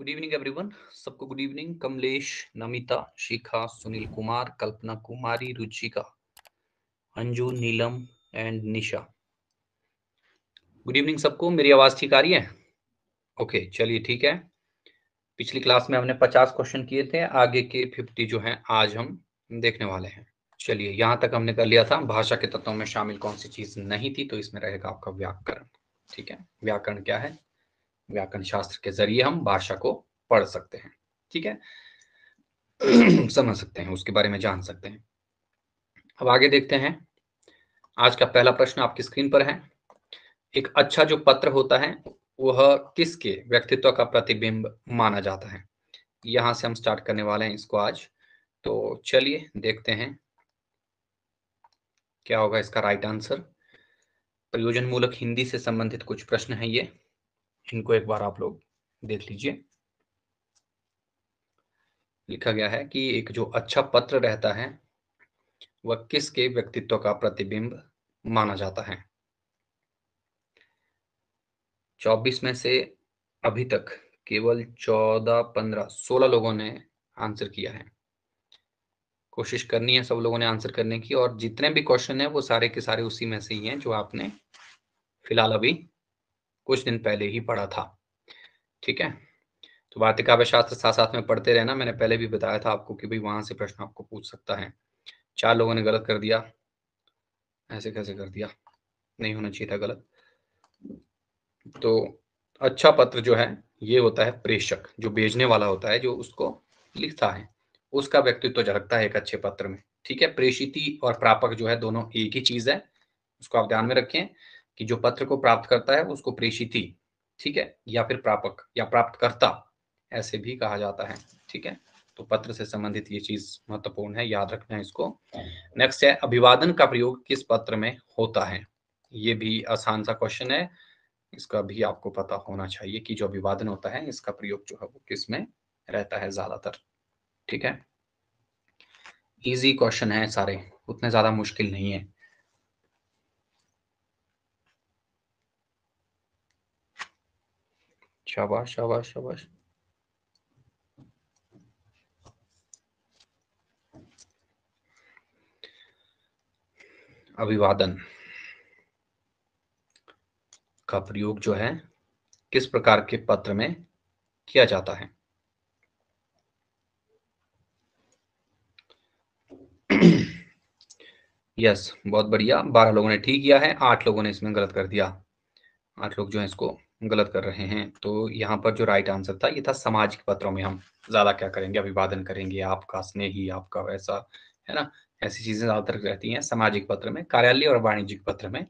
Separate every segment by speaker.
Speaker 1: Good evening everyone सबको good evening Kamlesh Namita Shikha Sunil Kumar Kalpana Kumari Ruchika Anju Neelam and Nisha good evening सबको मेरी आवाज ठीक आ रही है ओके okay, चलिए ठीक है पिछली क्लास में हमने 50 क्वेश्चन किए थे आगे के 50 जो हैं आज हम देखने वाले हैं चलिए यहाँ तक हमने कर लिया था भाषा के तत्वों में शामिल कौन सी चीज नहीं थी तो इसमें रहेगा आपका व्याकरण ठीक है व्याकरण क्या है व्याकरण शास्त्र के जरिए हम भाषा को पढ़ सकते हैं ठीक है समझ सकते हैं उसके बारे में जान सकते हैं अब आगे देखते हैं आज का पहला प्रश्न आपकी स्क्रीन पर है एक अच्छा जो पत्र होता है वह किसके व्यक्तित्व का प्रतिबिंब माना जाता है यहां से हम स्टार्ट करने वाले हैं इसको आज तो चलिए देखते हैं क्या होगा इसका राइट आंसर प्रयोजन मूलक हिंदी से संबंधित कुछ प्रश्न है ये इनको एक बार आप लोग देख लीजिए लिखा गया है कि एक जो अच्छा पत्र रहता है वह किसके व्यक्तित्व का प्रतिबिंब माना जाता है 24 में से अभी तक केवल 14, 15, 16 लोगों ने आंसर किया है कोशिश करनी है सब लोगों ने आंसर करने की और जितने भी क्वेश्चन है वो सारे के सारे उसी में से ही हैं जो आपने फिलहाल अभी कुछ दिन पहले ही पढ़ा था ठीक है तो वार्तिकाव्य शास्त्र साथ साथ में पढ़ते रहना मैंने पहले भी बताया था आपको कि भाई वहां से प्रश्न आपको पूछ सकता है चार लोगों ने गलत कर दिया ऐसे कैसे कर दिया नहीं होना चाहिए था गलत तो अच्छा पत्र जो है ये होता है प्रेषक जो भेजने वाला होता है जो उसको लिखता है उसका व्यक्तित्व तो झलकता है एक अच्छे पत्र में ठीक है प्रेषिति और प्रापक जो है दोनों एक ही चीज है उसको आप ध्यान में रखें कि जो पत्र को प्राप्त करता है उसको प्रेषिति ठीक है या फिर प्रापक या प्राप्तकर्ता ऐसे भी कहा जाता है ठीक है तो पत्र से संबंधित ये चीज महत्वपूर्ण है याद रखना है इसको नेक्स्ट है अभिवादन का प्रयोग किस पत्र में होता है ये भी आसान सा क्वेश्चन है इसका भी आपको पता होना चाहिए कि जो अभिवादन होता है इसका प्रयोग जो है वो किस में रहता है ज्यादातर ठीक है इजी क्वेश्चन है सारे उतने ज्यादा मुश्किल नहीं है शाबाश शाबाश शाबाश अभिवादन का प्रयोग जो है किस प्रकार के पत्र में किया जाता है यस बहुत बढ़िया बारह लोगों ने ठीक किया है आठ लोगों ने इसमें गलत कर दिया आठ लोग जो है इसको गलत कर रहे हैं तो यहाँ पर जो राइट आंसर था ये था सामाजिक पत्रों में हम ज्यादा क्या करेंगे अभिवादन करेंगे आपका स्नेही आपका वैसा है ना ऐसी चीजें ज्यादातर रहती हैं सामाजिक पत्र में कार्यालय और वाणिज्यिक पत्र में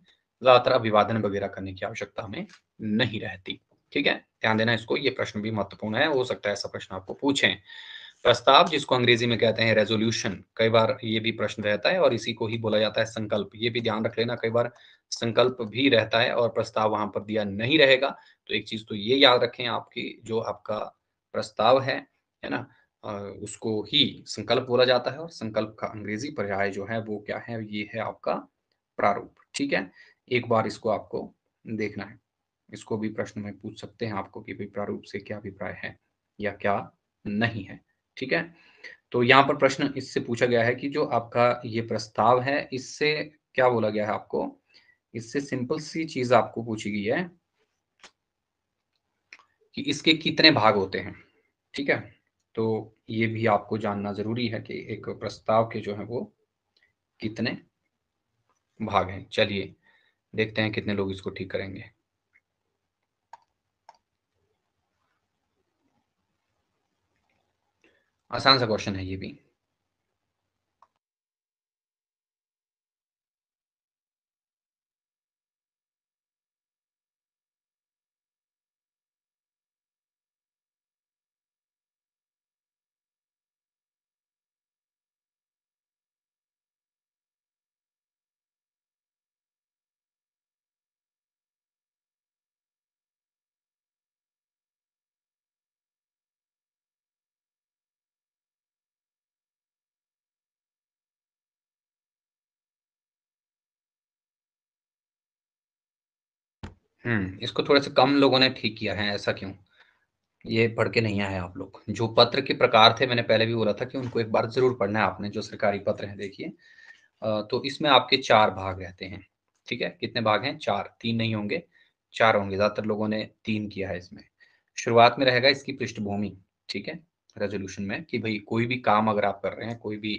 Speaker 1: ज्यादातर अभिवादन वगैरह करने की आवश्यकता हमें नहीं रहती ठीक है ध्यान देना इसको ये प्रश्न भी महत्वपूर्ण है हो सकता है ऐसा प्रश्न आपको पूछे प्रस्ताव जिसको अंग्रेजी में कहते हैं रेजोल्यूशन कई बार ये भी प्रश्न रहता है और इसी को ही बोला जाता है संकल्प ये भी ध्यान रख लेना कई बार संकल्प भी रहता है और प्रस्ताव वहां पर दिया नहीं रहेगा तो एक चीज तो ये याद रखें आपकी जो आपका प्रस्ताव है है ना उसको ही संकल्प बोला जाता है और संकल्प का अंग्रेजी पर्याय जो है वो क्या है ये है आपका प्रारूप ठीक है एक बार इसको आपको देखना है इसको भी प्रश्न में पूछ सकते हैं आपको कि भाई प्रारूप से क्या अभिप्राय है या क्या नहीं है ठीक है तो यहाँ पर प्रश्न इससे पूछा गया है कि जो आपका ये प्रस्ताव है इससे क्या बोला गया है आपको इससे सिंपल सी चीज आपको पूछी गई है कि इसके कितने भाग होते हैं ठीक है तो ये भी आपको जानना जरूरी है कि एक प्रस्ताव के जो है वो कितने भाग हैं चलिए देखते हैं कितने लोग इसको ठीक करेंगे आसान सा क्वेश्चन है ये भी हम्म इसको थोड़ा सा कम लोगों ने ठीक किया है ऐसा क्यों ये पढ़ के नहीं आए आप लोग जो पत्र के प्रकार थे मैंने पहले भी बोला था कि उनको एक बार जरूर पढ़ना है आपने जो सरकारी पत्र है देखिए तो इसमें आपके चार भाग रहते हैं ठीक है कितने भाग हैं चार तीन नहीं होंगे चार होंगे ज्यादातर लोगों ने तीन किया है इसमें शुरुआत में रहेगा इसकी पृष्ठभूमि ठीक है रेजोल्यूशन में कि भाई कोई भी काम अगर आप कर रहे हैं कोई भी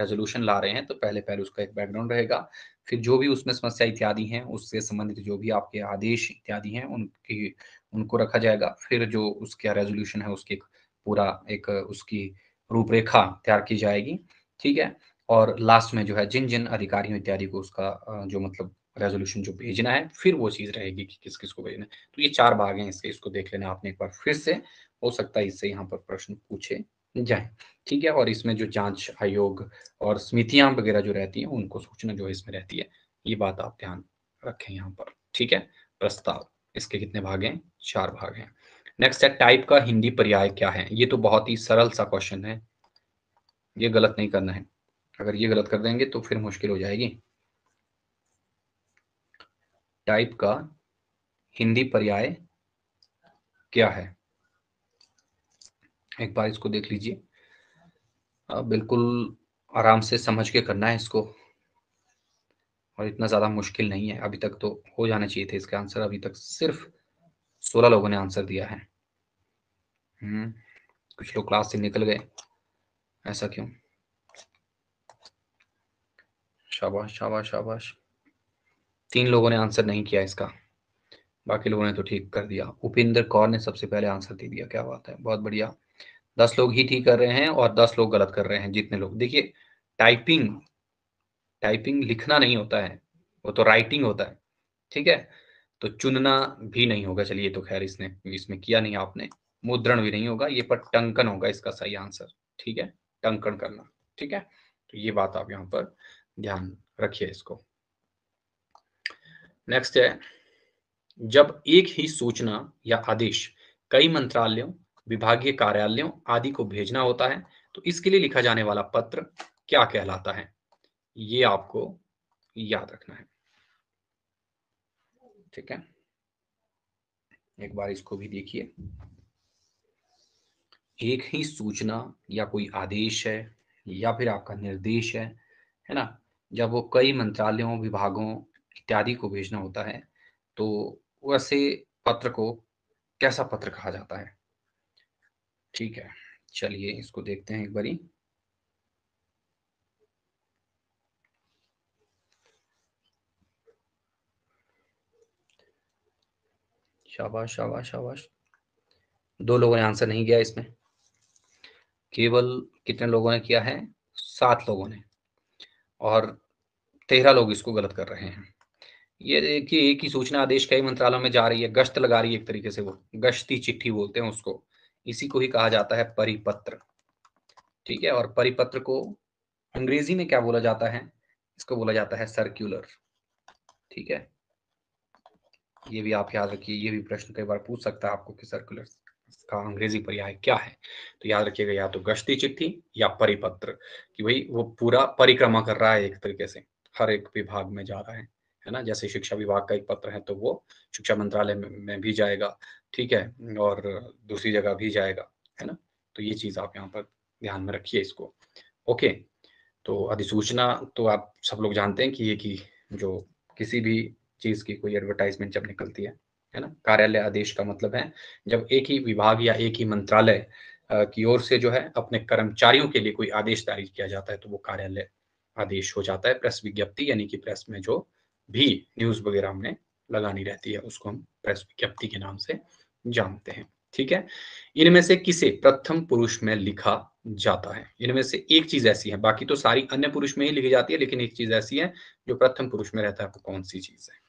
Speaker 1: रेजोल्यूशन ला रहे हैं तो पहले पहले उसका एक बैकग्राउंड रहेगा फिर जो भी उसमें समस्या इत्यादि हैं उससे संबंधित जो भी आपके आदेश इत्यादि हैं उनकी उनको रखा जाएगा फिर जो उसका रेजोल्यूशन है उसके पूरा एक उसकी रूपरेखा तैयार की जाएगी ठीक है और लास्ट में जो है जिन जिन अधिकारियों इत्यादि को उसका जो मतलब रेजोल्यूशन जो भेजना है फिर वो चीज़ रहेगी कि किस किस को भेजना है तो ये चार भाग हैं इसके इसको देख लेना आपने एक बार फिर से हो सकता है इससे यहाँ पर प्रश्न पूछे जाए ठीक है और इसमें जो जांच आयोग और समितियां वगैरह जो रहती हैं उनको सूचना जो इसमें रहती है ये बात आप ध्यान रखें यहाँ पर ठीक है प्रस्ताव इसके कितने भाग हैं चार भाग हैं नेक्स्ट है टाइप का हिंदी पर्याय क्या है ये तो बहुत ही सरल सा क्वेश्चन है ये गलत नहीं करना है अगर ये गलत कर देंगे तो फिर मुश्किल हो जाएगी टाइप का हिंदी पर्याय क्या है एक बार इसको देख लीजिए हाँ, बिल्कुल आराम से समझ के करना है इसको और इतना ज़्यादा मुश्किल नहीं है अभी तक तो हो जाना चाहिए थे इसका आंसर अभी तक सिर्फ सोलह लोगों ने आंसर दिया है हम्म, कुछ लोग क्लास से निकल गए ऐसा क्यों शाबाश शाबाश शाबाश तीन लोगों ने आंसर नहीं किया इसका बाकी लोगों ने तो ठीक कर दिया उपेंद्र कौर ने सबसे पहले आंसर दे दिया क्या बात है बहुत बढ़िया दस लोग ही ठीक कर रहे हैं और दस लोग गलत कर रहे हैं जितने लोग देखिए टाइपिंग टाइपिंग लिखना नहीं होता है वो तो राइटिंग होता है ठीक है तो चुनना भी नहीं होगा चलिए तो खैर इसने इसमें किया नहीं आपने मुद्रण भी नहीं होगा ये पर टंकन होगा इसका सही आंसर ठीक है टंकन करना ठीक है तो ये बात आप यहाँ पर ध्यान रखिए इसको नेक्स्ट है जब एक ही सूचना या आदेश कई मंत्रालयों विभागीय कार्यालयों आदि को भेजना होता है तो इसके लिए लिखा जाने वाला पत्र क्या कहलाता है ये आपको याद रखना है ठीक है एक बार इसको भी देखिए एक ही सूचना या कोई आदेश है या फिर आपका निर्देश है है ना जब वो कई मंत्रालयों विभागों इत्यादि को भेजना होता है तो वैसे पत्र को कैसा पत्र कहा जाता है ठीक है चलिए इसको देखते हैं एक बारी शाबाश शाबाश शाबाश दो लोगों ने आंसर नहीं किया इसमें केवल कितने लोगों ने किया है सात लोगों ने और तेरह लोग इसको गलत कर रहे हैं ये देखिए एक ही सूचना आदेश कई मंत्रालयों में जा रही है गश्त लगा रही है एक तरीके से वो गश्ती चिट्ठी बोलते हैं उसको इसी को ही कहा जाता है परिपत्र ठीक है और परिपत्र को अंग्रेजी में क्या बोला जाता है इसको बोला जाता है सर्क्यूलर ठीक है ये भी आप याद रखिए ये भी प्रश्न कई बार पूछ सकता है आपको कि सर्कुलर का अंग्रेजी पर्याय क्या है तो याद रखिएगा या तो गश्ती चिट्ठी या परिपत्र कि भाई वो पूरा परिक्रमा कर रहा है एक तरीके से हर एक विभाग में जा रहा है है ना जैसे शिक्षा विभाग का एक पत्र है तो वो शिक्षा मंत्रालय में भी जाएगा ठीक है और दूसरी जगह भी जाएगा है ना तो ये चीज़ आप यहाँ पर ध्यान में रखिए इसको ओके तो अधिसूचना तो आप सब लोग जानते हैं कि ये कि जो किसी भी चीज़ की कोई एडवर्टाइजमेंट जब निकलती है है ना कार्यालय आदेश का मतलब है जब एक ही विभाग या एक ही मंत्रालय की ओर से जो है अपने कर्मचारियों के लिए कोई आदेश जारी किया जाता है तो वो कार्यालय आदेश हो जाता है प्रेस विज्ञप्ति यानी कि प्रेस में जो भी न्यूज वगैरह हमने लगानी रहती है उसको हम प्रेस विज्ञप्ति के नाम से जानते हैं ठीक है इनमें से किसे प्रथम पुरुष में लिखा जाता है इनमें से एक चीज ऐसी है बाकी तो सारी अन्य पुरुष में ही लिखी जाती है लेकिन एक चीज ऐसी है जो प्रथम पुरुष में रहता है वो कौन सी चीज है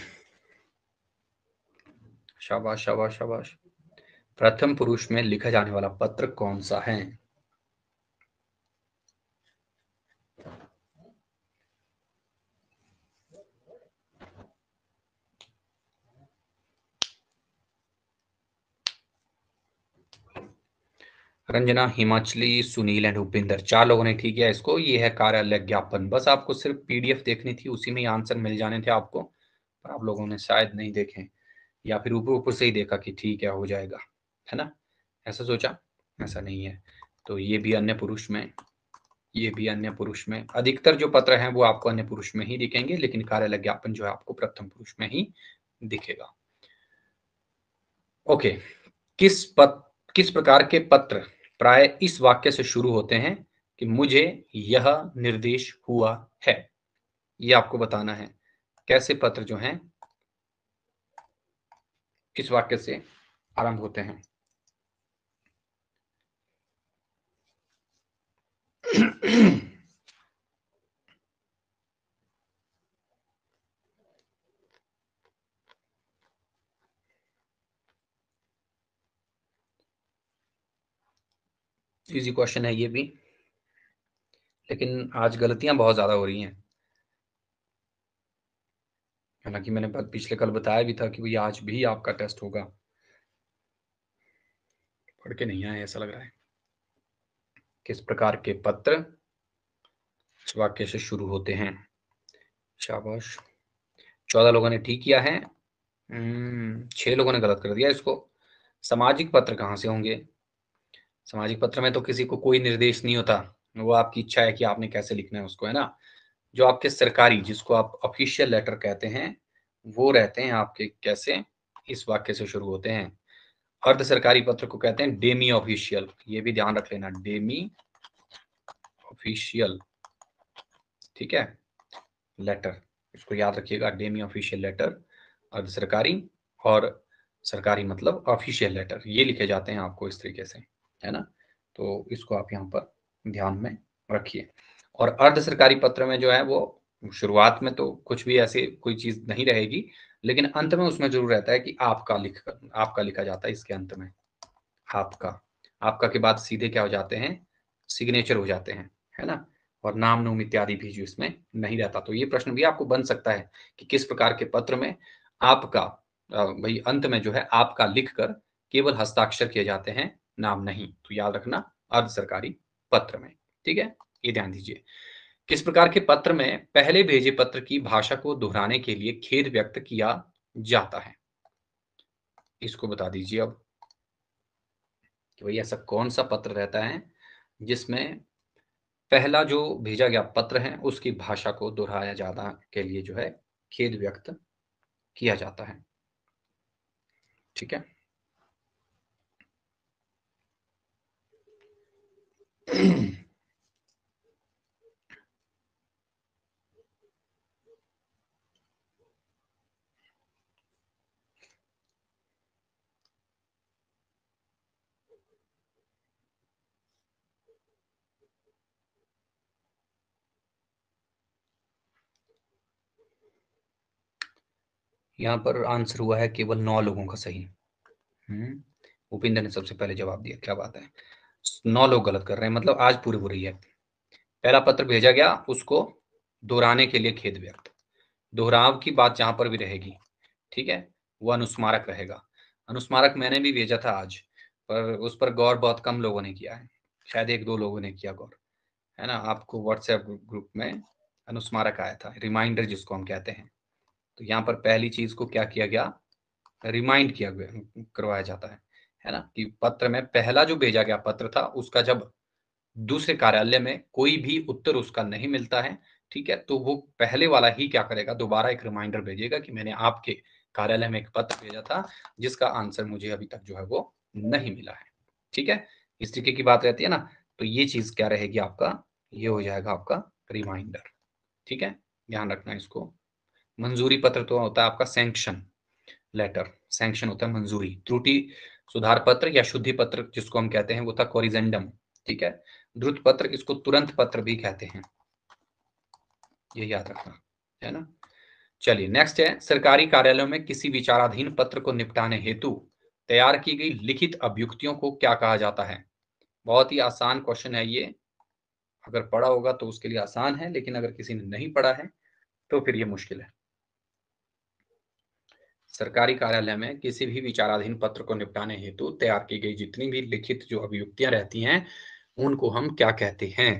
Speaker 1: शाबाश शाबाश शाबाश प्रथम पुरुष में लिखा जाने वाला पत्र कौन सा है रंजना हिमाचली सुनील एंड उपेंद्र चार लोगों ने ठीक किया इसको ये है कार्यालय ज्ञापन बस आपको सिर्फ पीडीएफ देखनी थी उसी में आंसर मिल जाने थे आपको पर आप लोगों ने शायद नहीं देखे या फिर ऊपर ऊपर से ही देखा कि ठीक है हो जाएगा है ना ऐसा सोचा ऐसा नहीं है तो ये भी अन्य पुरुष में ये भी अन्य पुरुष में अधिकतर जो पत्र हैं वो आपको अन्य पुरुष में ही दिखेंगे लेकिन कार्यालय ज्ञापन जो है आपको प्रथम पुरुष में ही दिखेगा ओके किस पत, किस प्रकार के पत्र प्राय इस वाक्य से शुरू होते हैं कि मुझे यह निर्देश हुआ है ये आपको बताना है कैसे पत्र जो हैं इस वाक्य से आरंभ होते हैं इजी क्वेश्चन है ये भी लेकिन आज गलतियां बहुत ज़्यादा हो रही हैं हालांकि मैंने पिछले कल बताया भी था कि भाई आज भी आपका टेस्ट होगा पढ़ के नहीं आए ऐसा लग रहा है किस प्रकार के पत्र वाक्य से शुरू होते हैं शाबाश चौदह लोगों ने ठीक किया है हम्म, छह लोगों ने गलत कर दिया इसको सामाजिक पत्र कहाँ से होंगे सामाजिक पत्र में तो किसी को कोई निर्देश नहीं होता वो आपकी इच्छा है कि आपने कैसे लिखना है उसको है ना जो आपके सरकारी जिसको आप ऑफिशियल लेटर कहते हैं वो रहते हैं आपके कैसे इस वाक्य से शुरू होते हैं अर्ध सरकारी पत्र को कहते हैं डेमी ऑफिशियल ये भी ध्यान रख लेना डेमी ऑफिशियल ठीक है लेटर इसको याद रखिएगा डेमी ऑफिशियल लेटर अर्ध सरकारी और सरकारी मतलब ऑफिशियल लेटर ये लिखे जाते हैं आपको इस तरीके से है ना तो इसको आप यहाँ पर ध्यान में रखिए और अर्ध सरकारी पत्र में जो है वो शुरुआत में तो कुछ भी ऐसी कोई चीज नहीं रहेगी लेकिन अंत में उसमें जरूर रहता है कि आपका लिख आपका लिखा जाता है इसके अंत में आपका आपका के बाद सीधे क्या हो जाते हैं सिग्नेचर हो जाते हैं है ना और नाम नूम इत्यादि भी जो इसमें नहीं रहता तो ये प्रश्न भी आपको बन सकता है कि किस प्रकार के पत्र में आपका भाई अंत में जो है आपका लिखकर केवल हस्ताक्षर किए जाते हैं नाम नहीं तो याद रखना अर्ध सरकारी पत्र में ठीक है ये ध्यान दीजिए किस प्रकार के पत्र में पहले भेजे पत्र की भाषा को दोहराने के लिए खेद व्यक्त किया जाता है इसको बता दीजिए अब कि भाई ऐसा कौन सा पत्र रहता है जिसमें पहला जो भेजा गया पत्र है उसकी भाषा को दोहराया जाना के लिए जो है खेद व्यक्त किया जाता है ठीक है यहाँ पर आंसर हुआ है केवल नौ लोगों का सही हम्म, उपेंद्र ने सबसे पहले जवाब दिया क्या बात है नौ लोग गलत कर रहे हैं मतलब आज पूरी हो रही है पहला पत्र भेजा गया उसको दोहराने के लिए खेद व्यक्त दोहराव की बात जहां पर भी रहेगी ठीक है वो अनुस्मारक रहेगा अनुस्मारक मैंने भी भेजा था आज पर उस पर गौर बहुत कम लोगों ने किया है शायद एक दो लोगों ने किया गौर है ना आपको व्हाट्सएप ग्रुप में अनुस्मारक आया था रिमाइंडर जिसको हम कहते हैं तो यहाँ पर पहली चीज को क्या किया गया रिमाइंड किया गया करवाया जाता है है ना कि पत्र में पहला जो भेजा गया पत्र था उसका जब दूसरे कार्यालय में कोई भी उत्तर उसका नहीं मिलता है ठीक है तो वो पहले वाला ही क्या करेगा दोबारा एक रिमाइंडर भेजेगा कि मैंने आपके कार्यालय में एक पत्र भेजा था जिसका आंसर मुझे अभी तक जो है वो नहीं मिला है ठीक है इस तरीके की बात रहती है ना तो ये चीज क्या रहेगी आपका ये हो जाएगा आपका रिमाइंडर ठीक है ध्यान रखना इसको मंजूरी पत्र तो होता है आपका सैंक्शन लेटर सैंक्शन होता है मंजूरी त्रुटि सुधार पत्र या शुद्धि पत्र जिसको हम कहते हैं वो था कोरिजेंडम ठीक है द्रुत पत्र इसको तुरंत पत्र भी कहते हैं ये याद रखना है ना चलिए नेक्स्ट है सरकारी कार्यालयों में किसी विचाराधीन पत्र को निपटाने हेतु तैयार की गई लिखित अभियुक्तियों को क्या कहा जाता है बहुत ही आसान क्वेश्चन है ये अगर पढ़ा होगा तो उसके लिए आसान है लेकिन अगर किसी ने नहीं पढ़ा है तो फिर ये मुश्किल है सरकारी कार्यालय में किसी भी विचाराधीन पत्र को निपटाने हेतु तैयार की गई जितनी भी लिखित जो अभियुक्तियां रहती हैं उनको हम क्या कहते हैं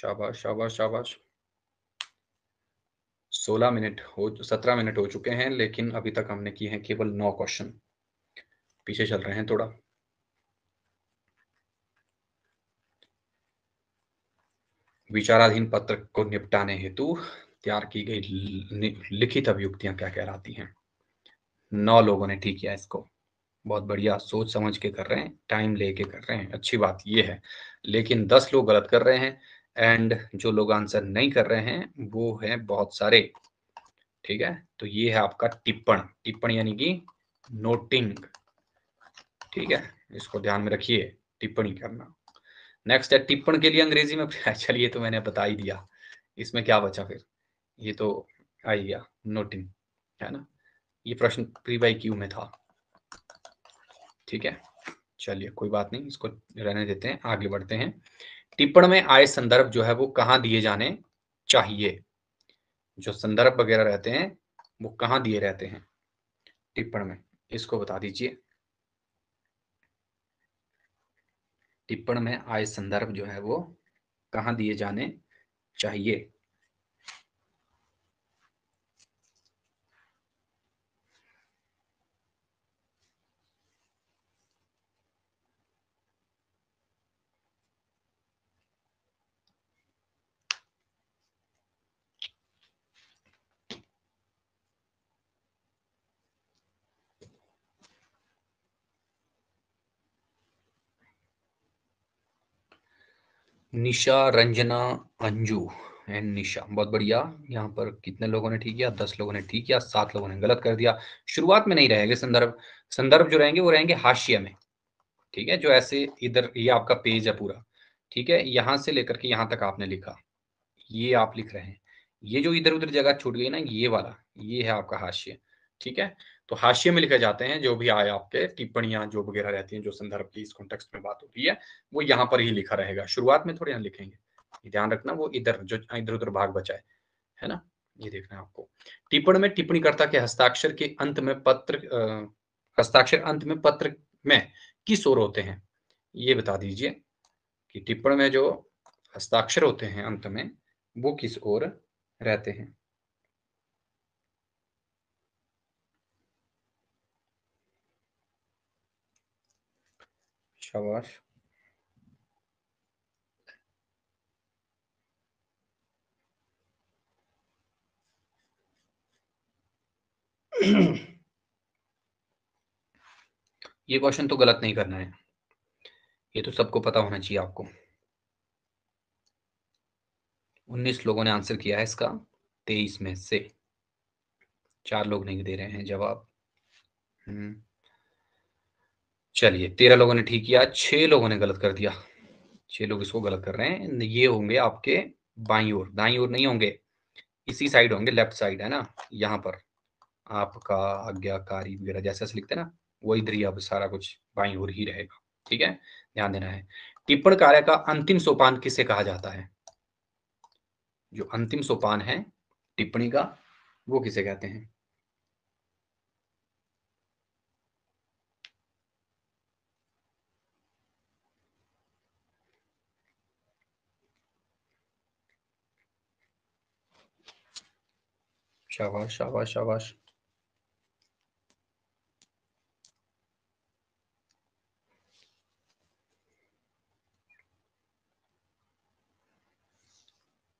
Speaker 1: शाबाश शाबाश शाबाश सोलह मिनट हो सत्रह मिनट हो चुके हैं लेकिन अभी तक हमने किए हैं केवल नौ क्वेश्चन पीछे चल रहे हैं थोड़ा विचाराधीन पत्र को निपटाने हेतु तैयार की गई लिखित अभियुक्तियां क्या कहलाती हैं नौ लोगों ने ठीक किया इसको बहुत बढ़िया सोच समझ के कर रहे हैं टाइम लेके कर रहे हैं अच्छी बात यह है लेकिन दस लोग गलत कर रहे हैं एंड जो लोग आंसर नहीं कर रहे हैं वो है बहुत सारे ठीक है तो ये है आपका टिप्पण टिप्पण यानी कि नोटिंग ठीक है इसको ध्यान में रखिए टिप्पणी करना नेक्स्ट है टिप्पण के लिए अंग्रेजी में चलिए तो मैंने बता ही दिया इसमें क्या बचा फिर ये तो आ गया इन है ना ये प्रश्न प्री बाई क्यू में था ठीक है चलिए कोई बात नहीं इसको रहने देते हैं आगे बढ़ते हैं टिप्पण में आए संदर्भ जो है वो कहाँ दिए जाने चाहिए जो संदर्भ वगैरह रहते हैं वो कहाँ दिए रहते हैं टिप्पण में इसको बता दीजिए टिप्पण में आए संदर्भ जो है वो कहाँ दिए जाने चाहिए निशा रंजना अंजू एंड निशा बहुत बढ़िया यहाँ पर कितने लोगों ने ठीक किया दस लोगों ने ठीक किया सात लोगों ने गलत कर दिया शुरुआत में नहीं रहेगा संदर्भ संदर्भ जो रहेंगे वो रहेंगे हाशिए में ठीक है जो ऐसे इधर ये आपका पेज है पूरा ठीक है यहां से लेकर के यहाँ तक आपने लिखा ये आप लिख रहे हैं ये जो इधर उधर जगह छूट गई ना ये वाला ये है आपका हाशिए ठीक है तो हाशिए में लिखे जाते हैं जो भी आए आपके टिप्पणियां जो वगैरह रहती हैं जो संदर्भ की इस कॉन्टेक्स्ट में बात होती है वो यहाँ पर ही लिखा रहेगा शुरुआत में थोड़े यहाँ लिखेंगे ध्यान रखना वो इधर जो इधर उधर भाग बचाए है ना ये देखना है आपको टिप्पण में टिप्पणीकर्ता के हस्ताक्षर के अंत में पत्र हस्ताक्षर अंत में पत्र में किस ओर होते हैं ये बता दीजिए कि टिप्पण में जो हस्ताक्षर होते हैं अंत में वो किस ओर रहते हैं शाबाश ये क्वेश्चन तो गलत नहीं करना है ये तो सबको पता होना चाहिए आपको 19 लोगों ने आंसर किया है इसका 23 में से चार लोग नहीं दे रहे हैं जवाब हम्म चलिए तेरह लोगों ने ठीक किया छह लोगों ने गलत कर दिया छह लोग इसको गलत कर रहे हैं ये होंगे आपके बाई ओर दाई ओर नहीं होंगे इसी साइड होंगे लेफ्ट साइड है ना यहाँ पर आपका आज्ञाकारी वगैरह जैसे ऐसे लिखते हैं ना वो इधर ही अब सारा कुछ बाई ओर ही रहेगा ठीक है ध्यान देना है टिप्पण कार्य का अंतिम सोपान किसे कहा जाता है जो अंतिम सोपान है टिप्पणी का वो किसे कहते हैं शाबाश शाबाश शाबाश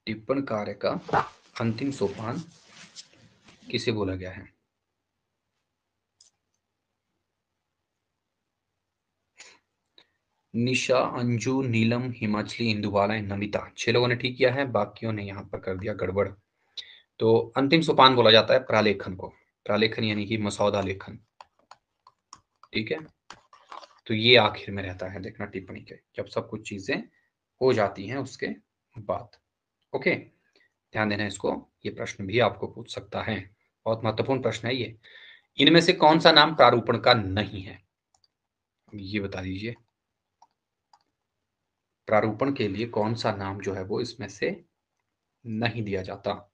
Speaker 1: टिप्पण कार्य का अंतिम सोपान किसे बोला गया है निशा अंजू नीलम हिमाचली इंदुबाला नमिता छह लोगों ने ठीक किया है बाकियों ने यहां पर कर दिया गड़बड़ तो अंतिम सोपान बोला जाता है प्रालेखन को प्रालेखन यानी कि मसौदा लेखन ठीक है तो ये आखिर में रहता है देखना टिप्पणी के जब सब कुछ चीजें हो जाती हैं उसके बाद ओके ध्यान देना इसको ये प्रश्न भी आपको पूछ सकता है बहुत महत्वपूर्ण प्रश्न है ये इनमें से कौन सा नाम प्रारूपण का नहीं है ये बता दीजिए प्रारूपण के लिए कौन सा नाम जो है वो इसमें से नहीं दिया जाता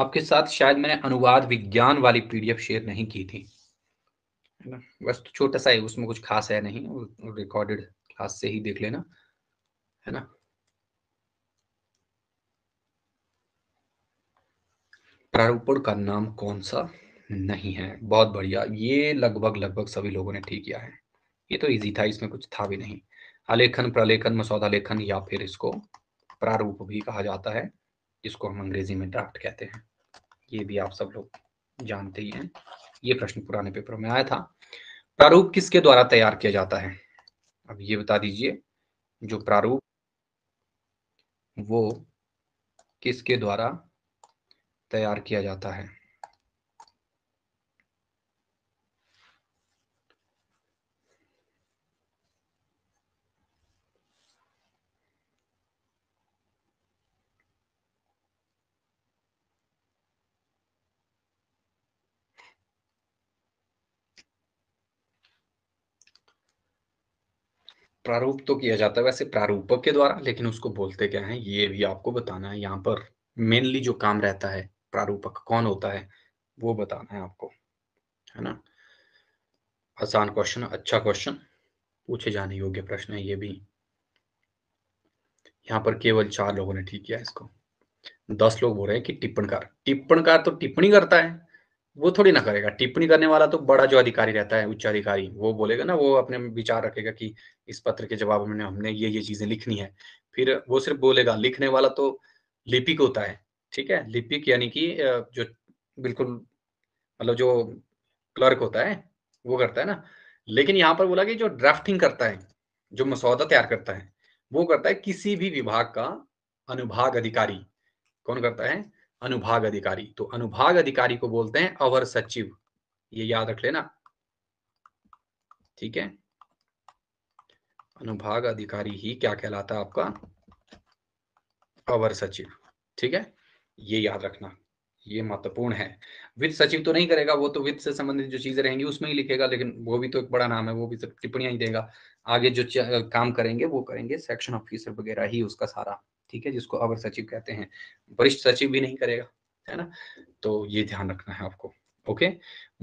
Speaker 1: आपके साथ शायद मैंने अनुवाद विज्ञान वाली पीडीएफ शेयर नहीं की थी है ना बस तो छोटा सा है उसमें कुछ खास है नहीं रिकॉर्डेड क्लास से ही देख लेना है ना प्रारूपण का नाम कौन सा नहीं है बहुत बढ़िया ये लगभग लगभग सभी लोगों ने ठीक किया है ये तो इजी था इसमें कुछ था भी नहीं आलेखन प्रलेखन मसौदा लेखन या फिर इसको प्रारूप भी कहा जाता है जिसको हम अंग्रेजी में ड्राफ्ट कहते हैं ये भी आप सब लोग जानते ही हैं ये प्रश्न पुराने पेपरों में आया था प्रारूप किसके द्वारा तैयार किया जाता है अब ये बता दीजिए जो प्रारूप वो किसके द्वारा तैयार किया जाता है प्रारूप तो किया जाता है वैसे प्रारूपक के द्वारा लेकिन उसको बोलते क्या है ये भी आपको बताना है यहाँ पर मेनली जो काम रहता है प्रारूपक कौन होता है वो बताना है आपको है ना आसान क्वेश्चन अच्छा क्वेश्चन पूछे जाने योग्य प्रश्न है ये भी यहाँ पर केवल चार लोगों ने ठीक किया इसको दस लोग बोल रहे हैं कि टिप्पणकार टिप्पणकार तो टिप्पणी करता है वो थोड़ी ना करेगा टिप्पणी करने वाला तो बड़ा जो अधिकारी रहता है उच्च अधिकारी वो बोलेगा ना वो अपने विचार रखेगा कि इस पत्र के जवाब में हमने ये ये चीजें लिखनी है फिर वो सिर्फ बोलेगा लिखने वाला तो लिपिक होता है ठीक है लिपिक यानी कि जो बिल्कुल मतलब जो क्लर्क होता है वो करता है ना लेकिन यहाँ पर बोला कि जो ड्राफ्टिंग करता है जो मसौदा तैयार करता है वो करता है किसी भी विभाग का अनुभाग अधिकारी कौन करता है अनुभाग अधिकारी तो अनुभाग अधिकारी को बोलते हैं अवर सचिव ये याद रख लेना ठीक है अनुभाग अधिकारी ही क्या कहलाता है आपका अवर सचिव ठीक है ये याद रखना ये महत्वपूर्ण है वित्त सचिव तो नहीं करेगा वो तो वित्त से संबंधित जो चीजें रहेंगी उसमें ही लिखेगा लेकिन वो भी तो एक बड़ा नाम है वो भी टिप्पणियां ही देगा आगे जो काम करेंगे वो करेंगे सेक्शन ऑफिसर वगैरह ही उसका सारा ठीक है जिसको अवर सचिव कहते हैं वरिष्ठ सचिव भी नहीं करेगा है ना तो ये ध्यान रखना है आपको ओके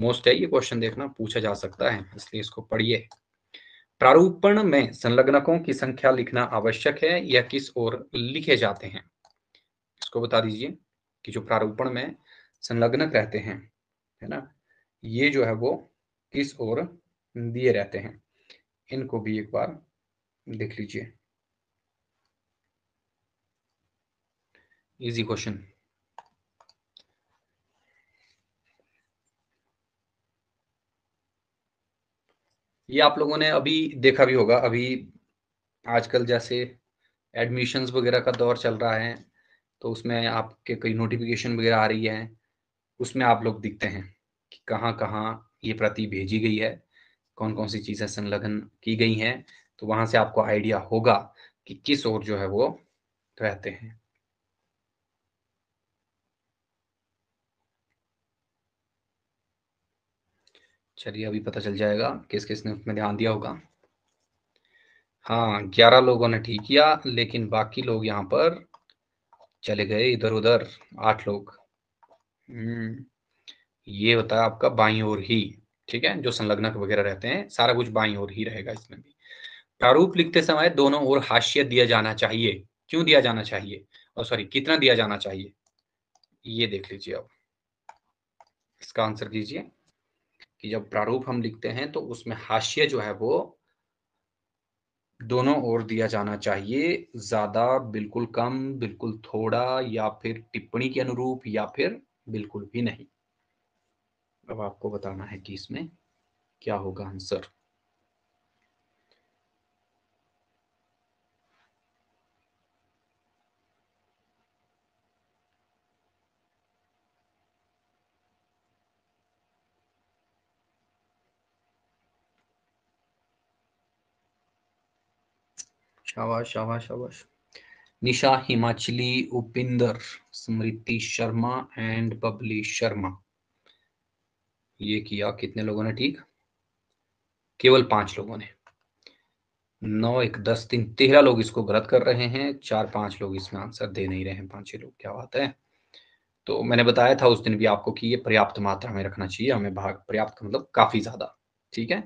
Speaker 1: मोस्ट है ये क्वेश्चन देखना पूछा जा सकता है इसलिए इसको पढ़िए प्रारूपण में संलग्नकों की संख्या लिखना आवश्यक है या किस ओर लिखे जाते हैं इसको बता दीजिए कि जो प्रारूपण में संलग्नक रहते हैं है ना ये जो है वो किस ओर दिए रहते हैं इनको भी एक बार देख लीजिए इजी क्वेश्चन ये आप लोगों ने अभी देखा भी होगा अभी आजकल जैसे एडमिशंस वगैरह का दौर चल रहा है तो उसमें आपके कई नोटिफिकेशन वगैरह आ रही है उसमें आप लोग दिखते हैं कि कहाँ कहाँ ये प्रति भेजी गई है कौन कौन सी चीज़ें संलग्न की गई हैं तो वहां से आपको आइडिया होगा कि किस ओर जो है वो रहते हैं चलिए अभी पता चल जाएगा किस किस ने उसमें ध्यान दिया होगा हाँ ग्यारह लोगों ने ठीक किया लेकिन बाकी लोग यहाँ पर चले गए इधर उधर आठ लोग हम्म, ये होता है आपका बाई और ही ठीक है जो संलग्नक वगैरह रहते हैं सारा कुछ बाई और ही रहेगा इसमें भी प्रारूप लिखते समय दोनों ओर हाशिय दिया जाना चाहिए क्यों दिया जाना चाहिए और सॉरी कितना दिया जाना चाहिए ये देख लीजिए अब इसका आंसर कीजिए कि जब प्रारूप हम लिखते हैं तो उसमें हाशिए जो है वो दोनों ओर दिया जाना चाहिए ज़्यादा बिल्कुल कम बिल्कुल थोड़ा या फिर टिप्पणी के अनुरूप या फिर बिल्कुल भी नहीं अब आपको बताना है कि इसमें क्या होगा आंसर शाबाश शाबाश शाबाश निशा हिमाचली उपिंदर स्मृति शर्मा एंड बबली शर्मा ये किया कितने लोगों ने ठीक केवल पांच लोगों ने नौ एक दस तीन तेरह लोग इसको गलत कर रहे हैं चार पांच लोग इसमें आंसर दे नहीं रहे हैं पांच लोग क्या बात है तो मैंने बताया था उस दिन भी आपको कि ये पर्याप्त मात्रा में रखना चाहिए हमें भाग पर्याप्त का मतलब काफी ज्यादा ठीक है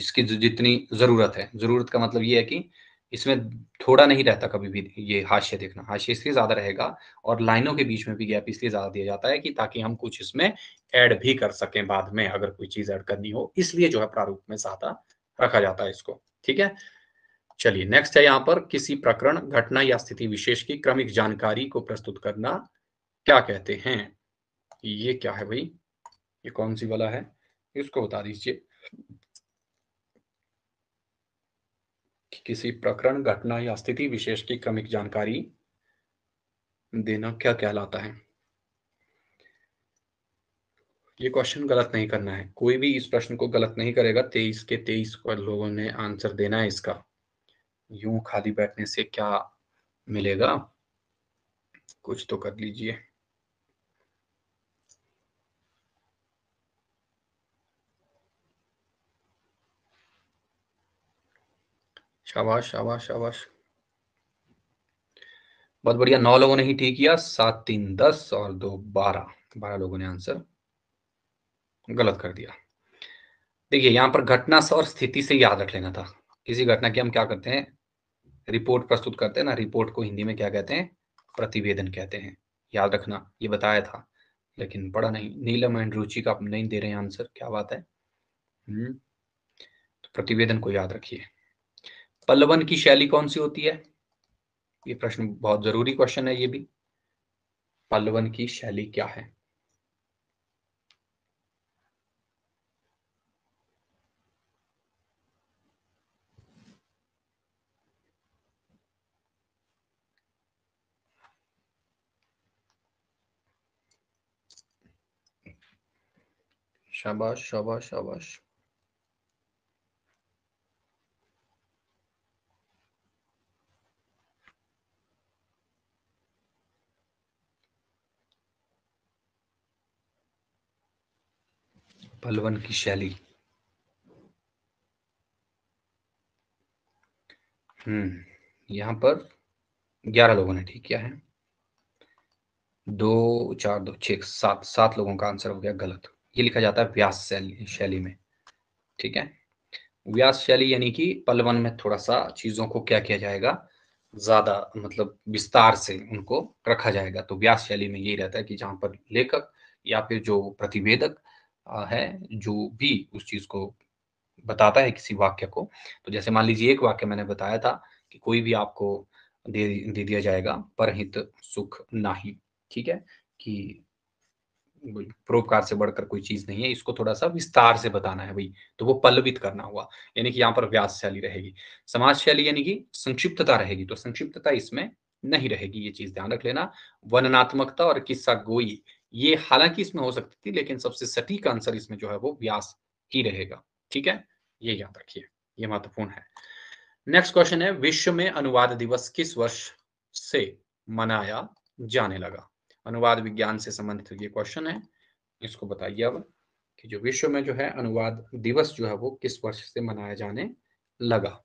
Speaker 1: जिसकी जितनी जरूरत है जरूरत का मतलब ये है कि इसमें थोड़ा नहीं रहता कभी भी ये हाशिया देखना हाशिया इसलिए ज्यादा रहेगा और लाइनों के बीच में भी गैप इसलिए ज्यादा दिया जाता है कि ताकि हम कुछ इसमें ऐड भी कर सकें बाद में अगर कोई चीज ऐड करनी हो इसलिए जो है प्रारूप में ज्यादा रखा जाता है इसको ठीक है चलिए नेक्स्ट है यहाँ पर किसी प्रकरण घटना या स्थिति विशेष की क्रमिक जानकारी को प्रस्तुत करना क्या कहते हैं ये क्या है भाई ये कौन सी वाला है इसको बता दीजिए कि किसी प्रकरण घटना या स्थिति विशेष की क्रमिक जानकारी देना क्या कहलाता है ये क्वेश्चन गलत नहीं करना है कोई भी इस प्रश्न को गलत नहीं करेगा तेईस के तेईस लोगों ने आंसर देना है इसका यूं खाली बैठने से क्या मिलेगा कुछ तो कर लीजिए शाबाश शाबाश शाबाश बहुत बढ़िया नौ लोगों ने ही ठीक किया सात तीन दस और दो बारह बारह लोगों ने आंसर गलत कर दिया देखिए यहां पर घटना और स्थिति से याद रख लेना था किसी घटना की हम क्या करते हैं रिपोर्ट प्रस्तुत करते हैं ना रिपोर्ट को हिंदी में क्या कहते हैं प्रतिवेदन कहते हैं याद रखना ये बताया था लेकिन पढ़ा नहीं नीलम एंड रुचि का आप नहीं दे रहे हैं आंसर क्या बात है हम्म, तो प्रतिवेदन को याद रखिए पल्लवन की शैली कौन सी होती है ये प्रश्न बहुत जरूरी क्वेश्चन है ये भी पल्लवन की शैली क्या है शाबाश शाबाश शाबाश पलवन की शैली हम्म यहाँ पर ग्यारह लोगों ने ठीक किया है दो चार दो छ सात सात लोगों का आंसर हो गया गलत ये लिखा जाता है व्यास शैली शैली में ठीक है व्यास शैली यानी कि पलवन में थोड़ा सा चीजों को क्या किया जाएगा ज्यादा मतलब विस्तार से उनको रखा जाएगा तो व्यास शैली में यही रहता है कि जहाँ पर लेखक या फिर जो प्रतिवेदक है जो भी उस चीज को बताता है किसी वाक्य को तो जैसे मान लीजिए एक वाक्य मैंने बताया था कि कोई भी आपको दे दे दिया जाएगा पर हित सुख नाही ठीक है कि परोपकार से बढ़कर कोई चीज नहीं है इसको थोड़ा सा विस्तार से बताना है भाई तो वो पल्लवित करना हुआ यानी कि यहाँ पर व्यास शैली रहेगी समाज शैली यानी कि संक्षिप्तता रहेगी तो संक्षिप्तता इसमें नहीं रहेगी ये चीज ध्यान रख लेना वर्णनात्मकता और किस्सा गोई ये हालांकि इसमें हो सकती थी लेकिन सबसे सटीक आंसर इसमें जो है वो व्यास ही रहेगा ठीक है ये याद रखिए ये महत्वपूर्ण है नेक्स्ट क्वेश्चन है विश्व में अनुवाद दिवस किस वर्ष से मनाया जाने लगा अनुवाद विज्ञान से संबंधित ये क्वेश्चन है इसको बताइए अब कि जो विश्व में जो है अनुवाद दिवस जो है वो किस वर्ष से मनाया जाने लगा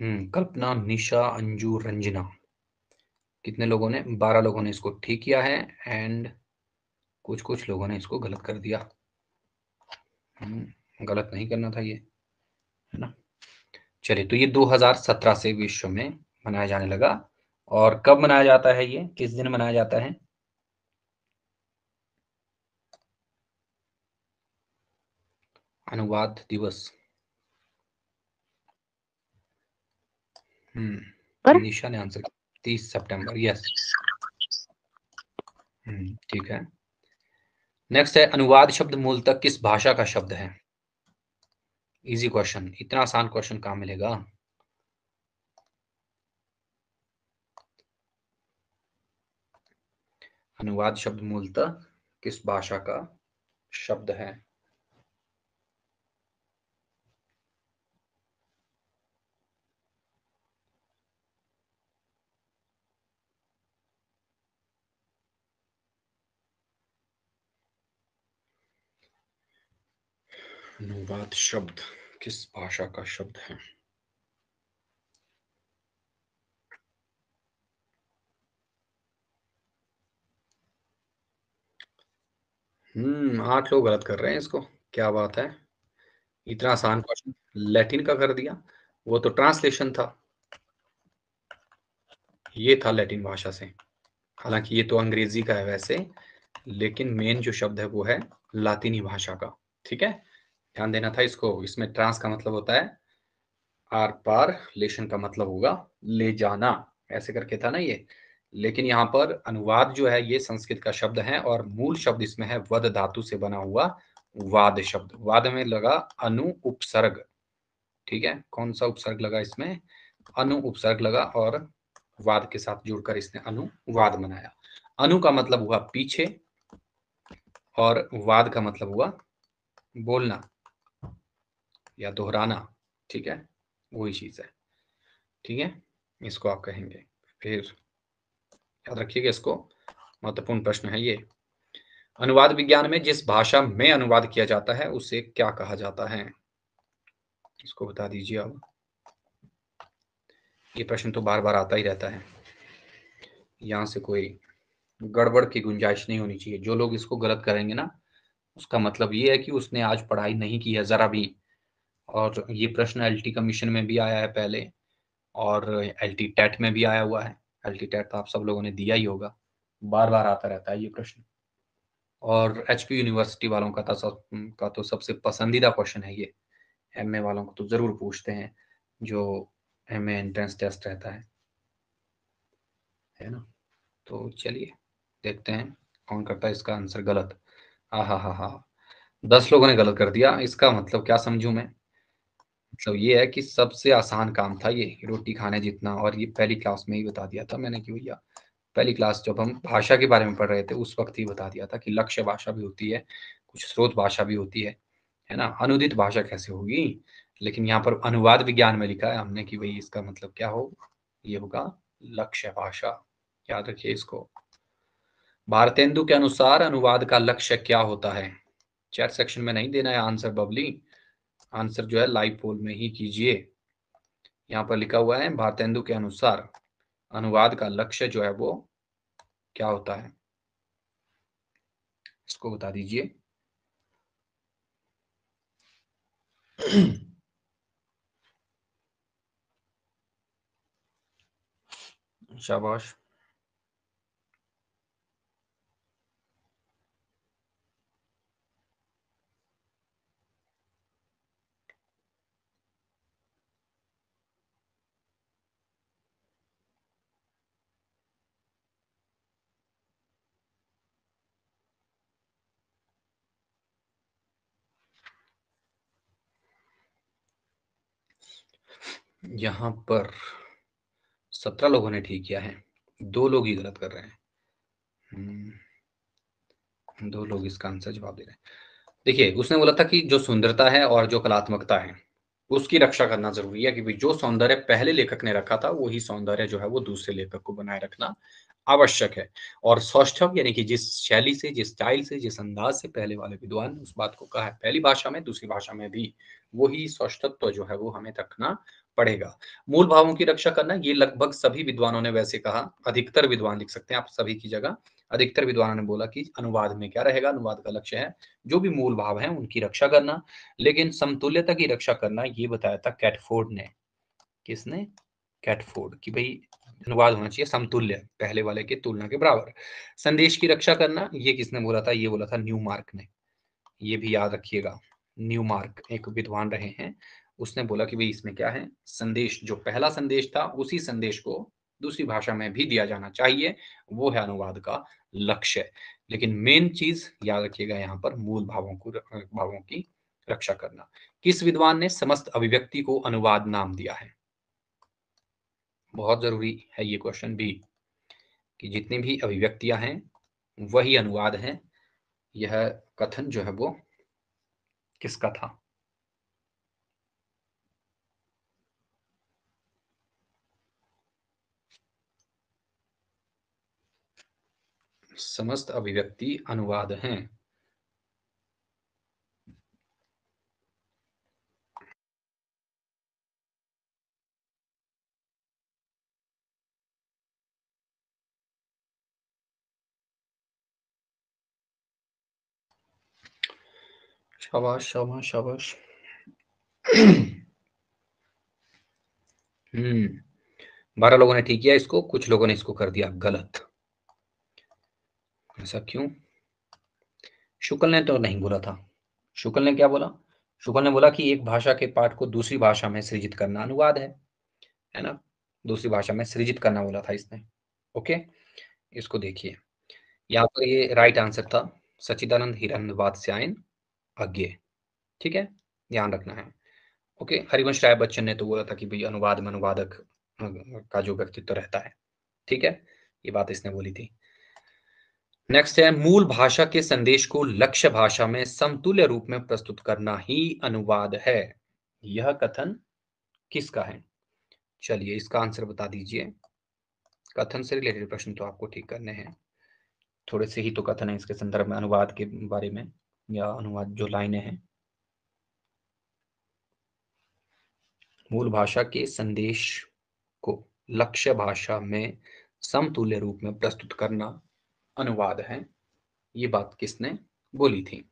Speaker 1: हम्म। कल्पना निशा अंजू रंजना कितने लोगों ने बारह लोगों ने इसको ठीक किया है एंड कुछ कुछ लोगों ने इसको गलत कर दिया हम्म, गलत नहीं करना था ये है ना चलिए तो ये 2017 से विश्व में मनाया जाने लगा और कब मनाया जाता है ये किस दिन मनाया जाता है अनुवाद दिवस Hmm. पर निशा ने आंसर तीस सितंबर यस hmm, ठीक है नेक्स्ट है अनुवाद शब्द मूलतः किस भाषा का शब्द है इजी क्वेश्चन इतना आसान क्वेश्चन कहा मिलेगा अनुवाद शब्द मूलतः किस भाषा का शब्द है अनुवाद शब्द किस भाषा का शब्द है हम्म आठ लोग गलत कर रहे हैं इसको क्या बात है इतना आसान क्वेश्चन लैटिन का कर दिया वो तो ट्रांसलेशन था ये था लैटिन भाषा से हालांकि ये तो अंग्रेजी का है वैसे लेकिन मेन जो शब्द है वो है लातिनी भाषा का ठीक है ध्यान देना था इसको इसमें ट्रांस का मतलब होता है आर पार लेशन का मतलब होगा ले जाना ऐसे करके था ना ये लेकिन यहाँ पर अनुवाद जो है ये संस्कृत का शब्द है और मूल शब्द इसमें है वध धातु से बना हुआ वाद शब्द वाद में लगा अनु उपसर्ग ठीक है कौन सा उपसर्ग लगा इसमें अनु उपसर्ग लगा और वाद के साथ जुड़कर इसने अनुवाद बनाया अनु का मतलब हुआ पीछे और वाद का मतलब हुआ बोलना या दोहराना ठीक है वही चीज़ है ठीक है इसको आप कहेंगे फिर याद रखिएगा इसको महत्वपूर्ण प्रश्न है ये अनुवाद विज्ञान में जिस भाषा में अनुवाद किया जाता है उसे क्या कहा जाता है इसको बता दीजिए अब ये प्रश्न तो बार बार आता ही रहता है यहाँ से कोई गड़बड़ की गुंजाइश नहीं होनी चाहिए जो लोग इसको गलत करेंगे ना उसका मतलब ये है कि उसने आज पढ़ाई नहीं की है जरा भी और ये प्रश्न एल कमीशन में भी आया है पहले और एल टेट में भी आया हुआ है एल टेट तो आप सब लोगों ने दिया ही होगा बार बार आता रहता है ये प्रश्न और एच यूनिवर्सिटी वालों का तो सब का तो सबसे पसंदीदा क्वेश्चन है ये एम वालों को तो ज़रूर पूछते हैं जो एम एंट्रेंस टेस्ट रहता है है ना तो चलिए देखते हैं कौन करता है इसका आंसर गलत हाँ हाँ हाँ हाँ दस लोगों ने गलत कर दिया इसका मतलब क्या समझू मैं मतलब ये है कि सबसे आसान काम था ये रोटी खाने जितना और ये पहली क्लास में ही बता दिया था मैंने कि भैया पहली क्लास जब हम भाषा के बारे में पढ़ रहे थे उस वक्त ही बता दिया था कि लक्ष्य भाषा भी होती है कुछ स्रोत भाषा भी होती है है ना अनुदित भाषा कैसे होगी लेकिन यहाँ पर अनुवाद विज्ञान में लिखा है हमने कि भाई इसका मतलब क्या हो ये होगा लक्ष्य भाषा याद रखिए इसको भारतेंदु के अनुसार अनुवाद का लक्ष्य क्या होता है चैट सेक्शन में नहीं देना है आंसर बबली आंसर जो है लाइव पोल में ही कीजिए यहाँ पर लिखा हुआ है भारतेंदु के अनुसार अनुवाद का लक्ष्य जो है वो क्या होता है इसको बता दीजिए शाबाश यहाँ पर सत्रह लोगों ने ठीक किया है दो लोग ही गलत कर रहे हैं हम्म, दो लोग इसका आंसर जवाब दे रहे हैं देखिए उसने बोला था कि जो सुंदरता है और जो कलात्मकता है उसकी रक्षा करना जरूरी है क्योंकि जो सौंदर्य पहले लेखक ने रखा था वही सौंदर्य जो है वो दूसरे लेखक को बनाए रखना आवश्यक है और सौष्ठव यानी कि जिस शैली से जिस स्टाइल से जिस अंदाज से पहले वाले विद्वान ने उस बात को कहा है पहली भाषा में दूसरी भाषा में भी वही सौष्ठत्व तो जो है वो हमें रखना पड़ेगा मूल भावों की रक्षा करना ये लगभग सभी विद्वानों ने वैसे कहा अधिकतर विद्वान लिख सकते हैं आप सभी की जगह अधिकतर विद्वानों ने बोला कि अनुवाद में क्या रहेगा अनुवाद का लक्ष्य है जो भी मूल भाव है उनकी रक्षा करना लेकिन समतुल्यता की रक्षा करना ये बताया था कैटफोर्ड ने किसने कैटफोर्ड कि भाई अनुवाद होना चाहिए समतुल्य पहले वाले के तुलना के बराबर संदेश की रक्षा करना ये किसने बोला था ये बोला था न्यू मार्क ने ये भी याद रखिएगा न्यू मार्क एक विद्वान रहे हैं उसने बोला कि भाई इसमें क्या है संदेश जो पहला संदेश था उसी संदेश को दूसरी भाषा में भी दिया जाना चाहिए वो है अनुवाद का लक्ष्य लेकिन मेन चीज याद रखिएगा यहाँ पर मूल भावों को भावों की रक्षा करना किस विद्वान ने समस्त अभिव्यक्ति को अनुवाद नाम दिया है बहुत जरूरी है ये क्वेश्चन भी कि जितनी भी अभिव्यक्तियां हैं वही अनुवाद है यह कथन जो है वो किसका था समस्त अभिव्यक्ति अनुवाद हैं शाबाश शाबाश शाबाश हम्म बारह लोगों ने ठीक किया इसको कुछ लोगों ने इसको कर दिया गलत ऐसा क्यों शुक्ल ने तो नहीं बोला था शुक्ल ने क्या बोला शुक्ल ने बोला कि एक भाषा के पाठ को दूसरी भाषा में सृजित करना अनुवाद है है ना दूसरी भाषा में सृजित करना बोला था इसने ओके इसको देखिए यहाँ पर ये राइट आंसर था सचिदानंद हिरण्यवादस्यायन अज्ञे ठीक है ध्यान रखना है ओके हरिवंश राय बच्चन ने तो बोला था कि भाई अनुवाद में अनुवादक का जो व्यक्तित्व तो रहता है ठीक है ये बात इसने बोली थी नेक्स्ट है मूल भाषा के संदेश को लक्ष्य भाषा में समतुल्य रूप में प्रस्तुत करना ही अनुवाद है यह कथन किसका है चलिए इसका आंसर बता दीजिए कथन से रिलेटेड प्रश्न तो आपको ठीक करने हैं थोड़े से ही तो कथन है इसके संदर्भ में अनुवाद के बारे में या अनुवाद जो लाइनें हैं मूल भाषा के संदेश को लक्ष्य भाषा में समतुल्य रूप में प्रस्तुत करना अनुवाद है ये बात किसने बोली थी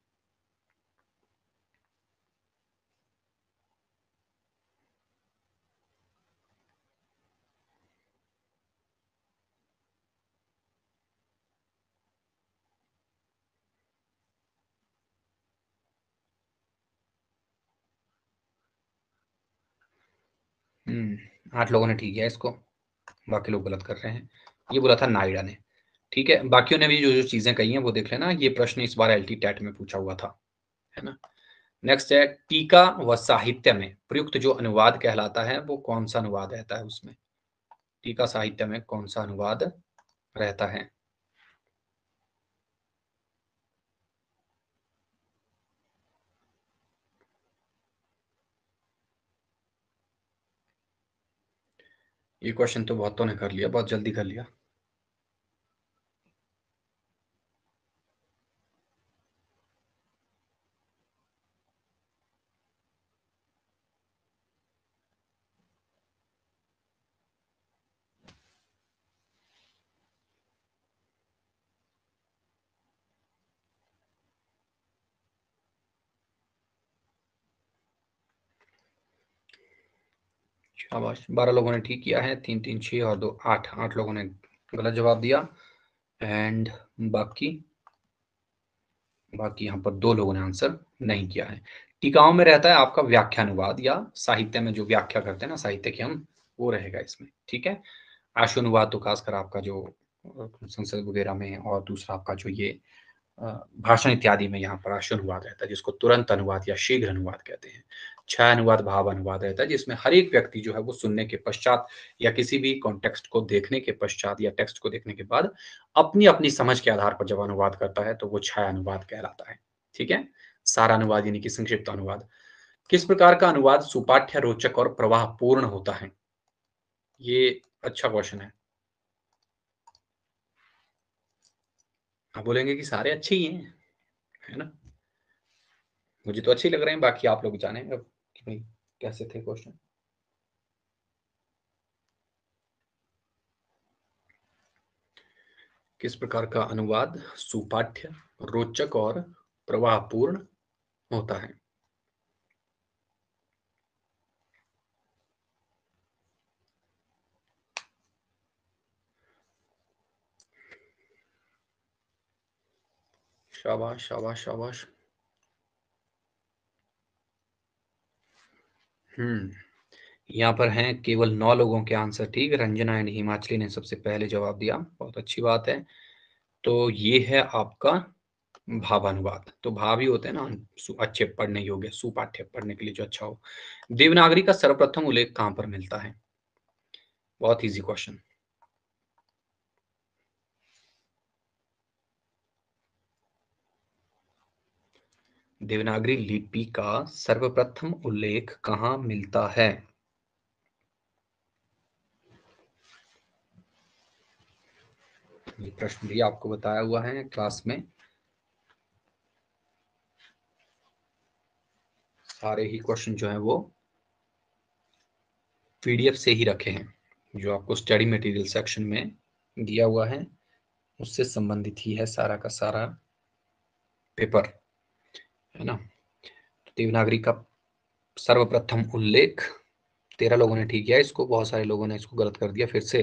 Speaker 1: हम्म, आठ लोगों ने ठीक किया इसको बाकी लोग गलत कर रहे हैं ये बोला था नायडा ने ठीक है बाकियों ने भी जो जो चीजें कही हैं वो देख लेना ये प्रश्न इस बार एल टैट में पूछा हुआ था है ना नेक्स्ट है टीका व साहित्य में प्रयुक्त जो अनुवाद कहलाता है वो कौन सा अनुवाद रहता है उसमें टीका साहित्य में कौन सा अनुवाद रहता है ये क्वेश्चन तो बहुतों ने कर लिया बहुत जल्दी कर लिया शाबाश बारह लोगों ने ठीक किया है तीन तीन छः और दो आठ आठ लोगों ने गलत जवाब दिया एंड बाकी बाकी यहाँ पर दो लोगों ने आंसर नहीं किया है टीकाओं में रहता है आपका व्याख्यानुवाद या साहित्य में जो व्याख्या करते हैं ना साहित्य के हम वो रहेगा इसमें ठीक है आशुनुवाद तो खासकर आपका जो संसद वगैरह में और दूसरा आपका जो ये भाषण इत्यादि में यहाँ पर आशु अनुवाद रहता है जिसको तुरंत अनुवाद या शीघ्र अनुवाद कहते हैं छह अनुवाद भाव अनुवाद रहता है जिसमें हर एक व्यक्ति जो है वो सुनने के पश्चात या किसी भी कॉन्टेक्स्ट को देखने के पश्चात या टेक्स्ट को देखने के बाद अपनी अपनी समझ के आधार पर जब अनुवाद करता है तो वो छह अनुवाद कहलाता है ठीक है सारा अनुवाद यानी कि संक्षिप्त अनुवाद किस प्रकार का अनुवाद सुपाठ्य रोचक और प्रवाह पूर्ण होता है ये अच्छा क्वेश्चन है आप बोलेंगे कि सारे अच्छे ही हैं है ना मुझे तो अच्छे लग रहे हैं बाकी आप लोग जाने अब कि भाई कैसे थे क्वेश्चन किस प्रकार का अनुवाद सुपाठ्य रोचक और प्रवाहपूर्ण होता है शाबाश शाबाश शाबाश हम्म यहाँ पर हैं केवल नौ लोगों के आंसर ठीक रंजना एंड हिमाचली ने सबसे पहले जवाब दिया बहुत अच्छी बात है तो ये है आपका भावानुवाद तो भाव ही होते हैं ना अच्छे पढ़ने योग्य सुपाठ्य पढ़ने के लिए जो अच्छा हो देवनागरी का सर्वप्रथम उल्लेख कहाँ पर मिलता है बहुत इजी क्वेश्चन देवनागरी लिपि का सर्वप्रथम उल्लेख कहाँ मिलता है ये प्रश्न भी आपको बताया हुआ है क्लास में सारे ही क्वेश्चन जो है वो पीडीएफ से ही रखे हैं जो आपको स्टडी मटेरियल सेक्शन में दिया हुआ है उससे संबंधित ही है सारा का सारा पेपर है ना तो देवनागरी का सर्वप्रथम उल्लेख तेरह लोगों ने ठीक किया इसको बहुत सारे लोगों ने इसको गलत कर दिया फिर से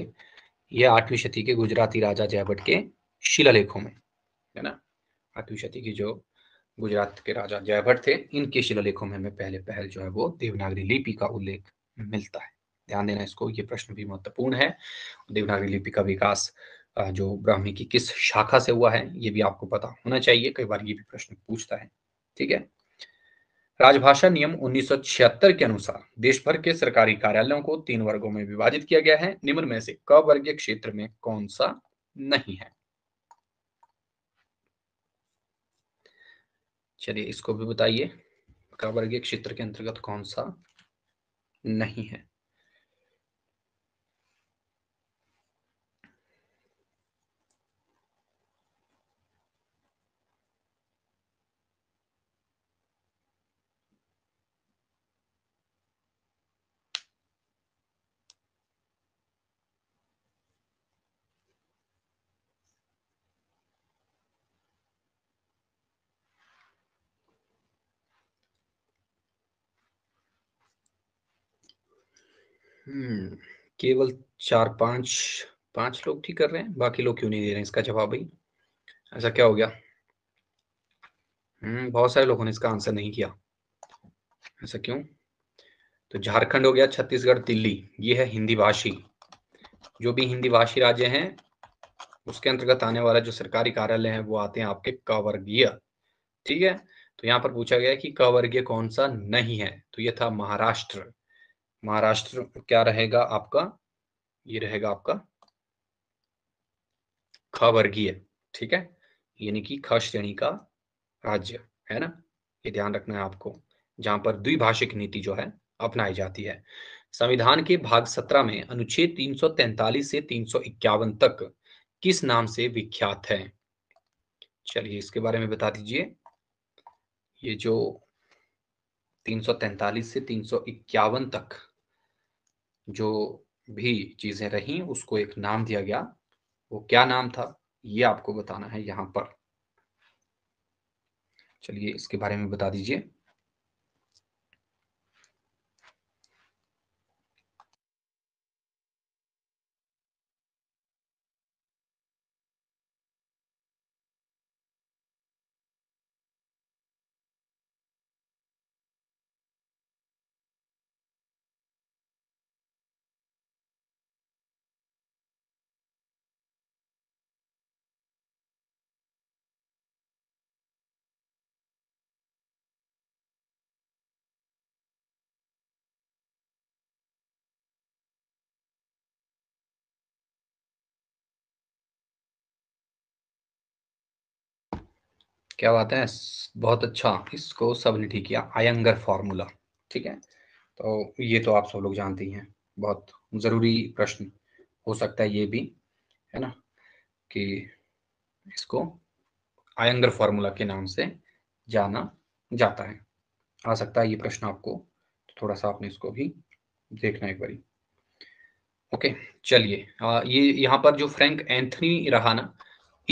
Speaker 1: यह आठवीं शती के गुजराती राजा जयभट के शिलालेखों में है ना आठवीं शती के जो गुजरात के राजा जयभट थे इनके शिलालेखों में हमें पहले पहल जो है वो देवनागरी लिपि का उल्लेख मिलता है ध्यान देना इसको ये प्रश्न भी महत्वपूर्ण है देवनागरी लिपि का विकास जो ब्राह्मी की किस शाखा से हुआ है ये भी आपको पता होना चाहिए कई बार ये भी प्रश्न पूछता है ठीक है राजभाषा नियम 1976 के अनुसार देश भर के सरकारी कार्यालयों को तीन वर्गों में विभाजित किया गया है निम्न में से क वर्गीय क्षेत्र में कौन सा नहीं है चलिए इसको भी बताइए क वर्गीय क्षेत्र के अंतर्गत कौन सा नहीं है केवल चार पांच पांच लोग ठीक कर रहे हैं बाकी लोग क्यों नहीं दे रहे हैं इसका जवाब भाई ऐसा क्या हो गया हम्म बहुत सारे लोगों ने इसका आंसर नहीं किया ऐसा क्यों तो झारखंड हो गया छत्तीसगढ़ दिल्ली ये है हिंदी भाषी जो भी हिंदी भाषी राज्य हैं उसके अंतर्गत आने वाला जो सरकारी कार्यालय है वो आते हैं आपके कवर्गीय ठीक है तो यहाँ पर पूछा गया कि कवर्गीय कौन सा नहीं है तो ये था महाराष्ट्र महाराष्ट्र क्या रहेगा आपका ये रहेगा आपका ख वर्गीय ठीक है यानी कि ख श्रेणी का राज्य है ना ये ध्यान रखना है आपको जहां पर द्विभाषिक नीति जो है अपनाई जाती है संविधान के भाग सत्रह में अनुच्छेद 343 से तीन तक किस नाम से विख्यात है चलिए इसके बारे में बता दीजिए ये जो 343 से तीन तक जो भी चीजें रही उसको एक नाम दिया गया वो क्या नाम था ये आपको बताना है यहां पर चलिए इसके बारे में बता दीजिए क्या बात है बहुत अच्छा इसको सबने ठीक किया आयंगर फॉर्मूला ठीक है तो ये तो आप सब लोग जानते ही हैं बहुत ज़रूरी प्रश्न हो सकता है ये भी है ना कि इसको आयंगर फॉर्मूला के नाम से जाना जाता है आ सकता है ये प्रश्न आपको तो थोड़ा सा आपने इसको भी देखना एक बारी ओके चलिए ये यहाँ पर जो फ्रैंक एंथनी रहा ना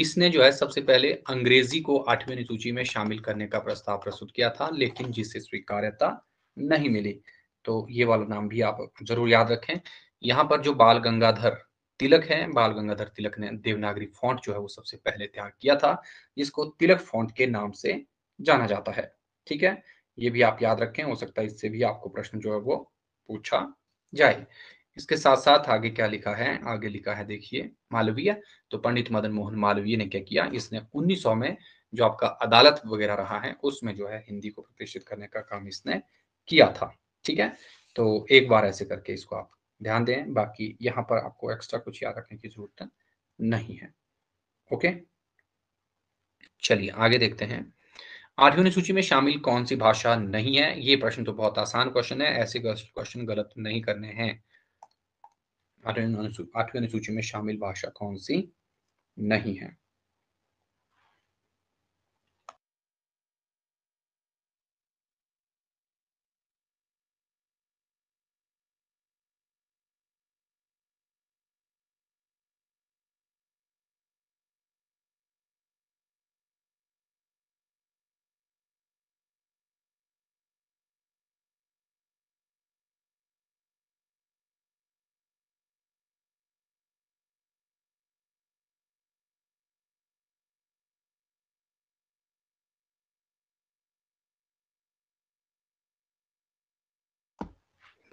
Speaker 1: इसने जो है सबसे पहले अंग्रेजी को आठवीं अनुसूची में शामिल करने का प्रस्ताव प्रस्तुत किया था लेकिन जिसे स्वीकार्यता नहीं मिली तो ये वाला नाम भी आप जरूर याद रखें यहाँ पर जो बाल गंगाधर तिलक है बाल गंगाधर तिलक ने देवनागरी फॉन्ट जो है वो सबसे पहले त्याग किया था जिसको तिलक फॉन्ट के नाम से जाना जाता है ठीक है ये भी आप याद रखें हो सकता है इससे भी आपको प्रश्न जो है वो पूछा जाए इसके साथ साथ आगे क्या लिखा है आगे लिखा है देखिए मालवीय तो पंडित मदन मोहन मालवीय ने क्या किया इसने 1900 में जो आपका अदालत वगैरह रहा है उसमें जो है हिंदी को प्रतिष्ठित करने का काम इसने किया था ठीक है तो एक बार ऐसे करके इसको आप ध्यान दें बाकी यहाँ पर आपको एक्स्ट्रा कुछ याद रखने की जरूरत नहीं है ओके चलिए आगे देखते हैं आठवीं अनुसूची में शामिल कौन सी भाषा नहीं है ये प्रश्न तो बहुत आसान क्वेश्चन है ऐसे क्वेश्चन गलत नहीं करने हैं आठवीं अनुसूची में शामिल भाषा कौन सी नहीं है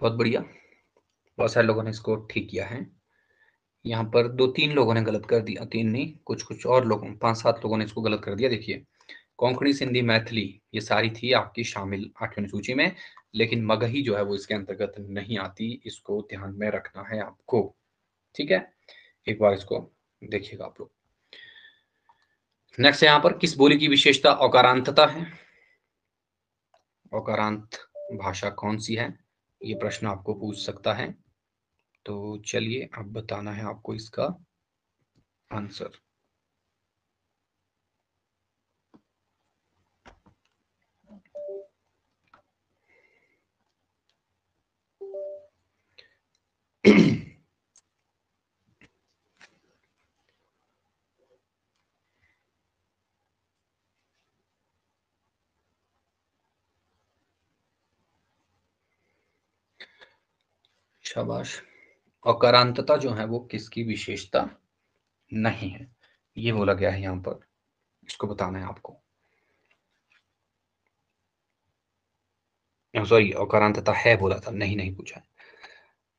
Speaker 1: बहुत बढ़िया बहुत सारे लोगों ने इसको ठीक किया है यहाँ पर दो तीन लोगों ने गलत कर दिया तीन नहीं कुछ कुछ और लोगों पांच सात लोगों ने इसको गलत कर दिया देखिए कोंकणी सिंधी मैथिली ये सारी थी आपकी शामिल आठवीं सूची में लेकिन मगही जो है वो इसके अंतर्गत नहीं आती इसको ध्यान में रखना है आपको ठीक है एक बार इसको देखिएगा आप लोग नेक्स्ट यहाँ पर किस बोली की विशेषता औकारांतता है औकारांत भाषा कौन सी है ये प्रश्न आपको पूछ सकता है तो चलिए अब बताना है आपको इसका आंसर शाबाश अकारांतता जो है वो किसकी विशेषता नहीं है ये बोला गया है यहां पर इसको बताना है आपको सॉरी हाँ, अकारांतता है बोला था नहीं नहीं पूछा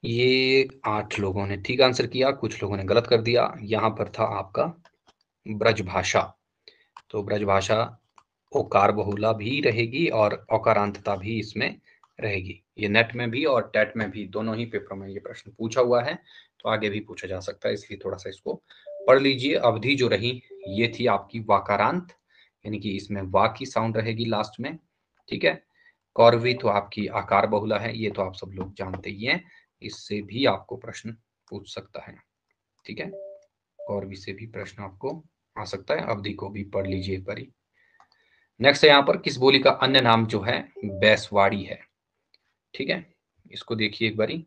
Speaker 1: ये आठ लोगों ने ठीक आंसर किया कुछ लोगों ने गलत कर दिया यहां पर था आपका ब्रज भाषा तो ब्रज भाषा ओकार बहुला भी रहेगी और अकारांतता भी इसमें रहेगी ये नेट में भी और टेट में भी दोनों ही पेपरों में ये प्रश्न पूछा हुआ है तो आगे भी पूछा जा सकता है इसलिए थोड़ा सा इसको पढ़ लीजिए अवधि जो रही ये थी आपकी वाकारांत यानी कि इसमें वा की साउंड रहेगी लास्ट में ठीक है कौरवी तो आपकी आकार बहुला है ये तो आप सब लोग जानते ही हैं इससे भी आपको प्रश्न पूछ सकता है ठीक है कौरवी से भी प्रश्न आपको आ सकता है अवधि को भी पढ़ लीजिए एक बारी नेक्स्ट है यहाँ पर किस बोली का अन्य नाम जो है बैसवाड़ी है ठीक है इसको देखिए एक बारी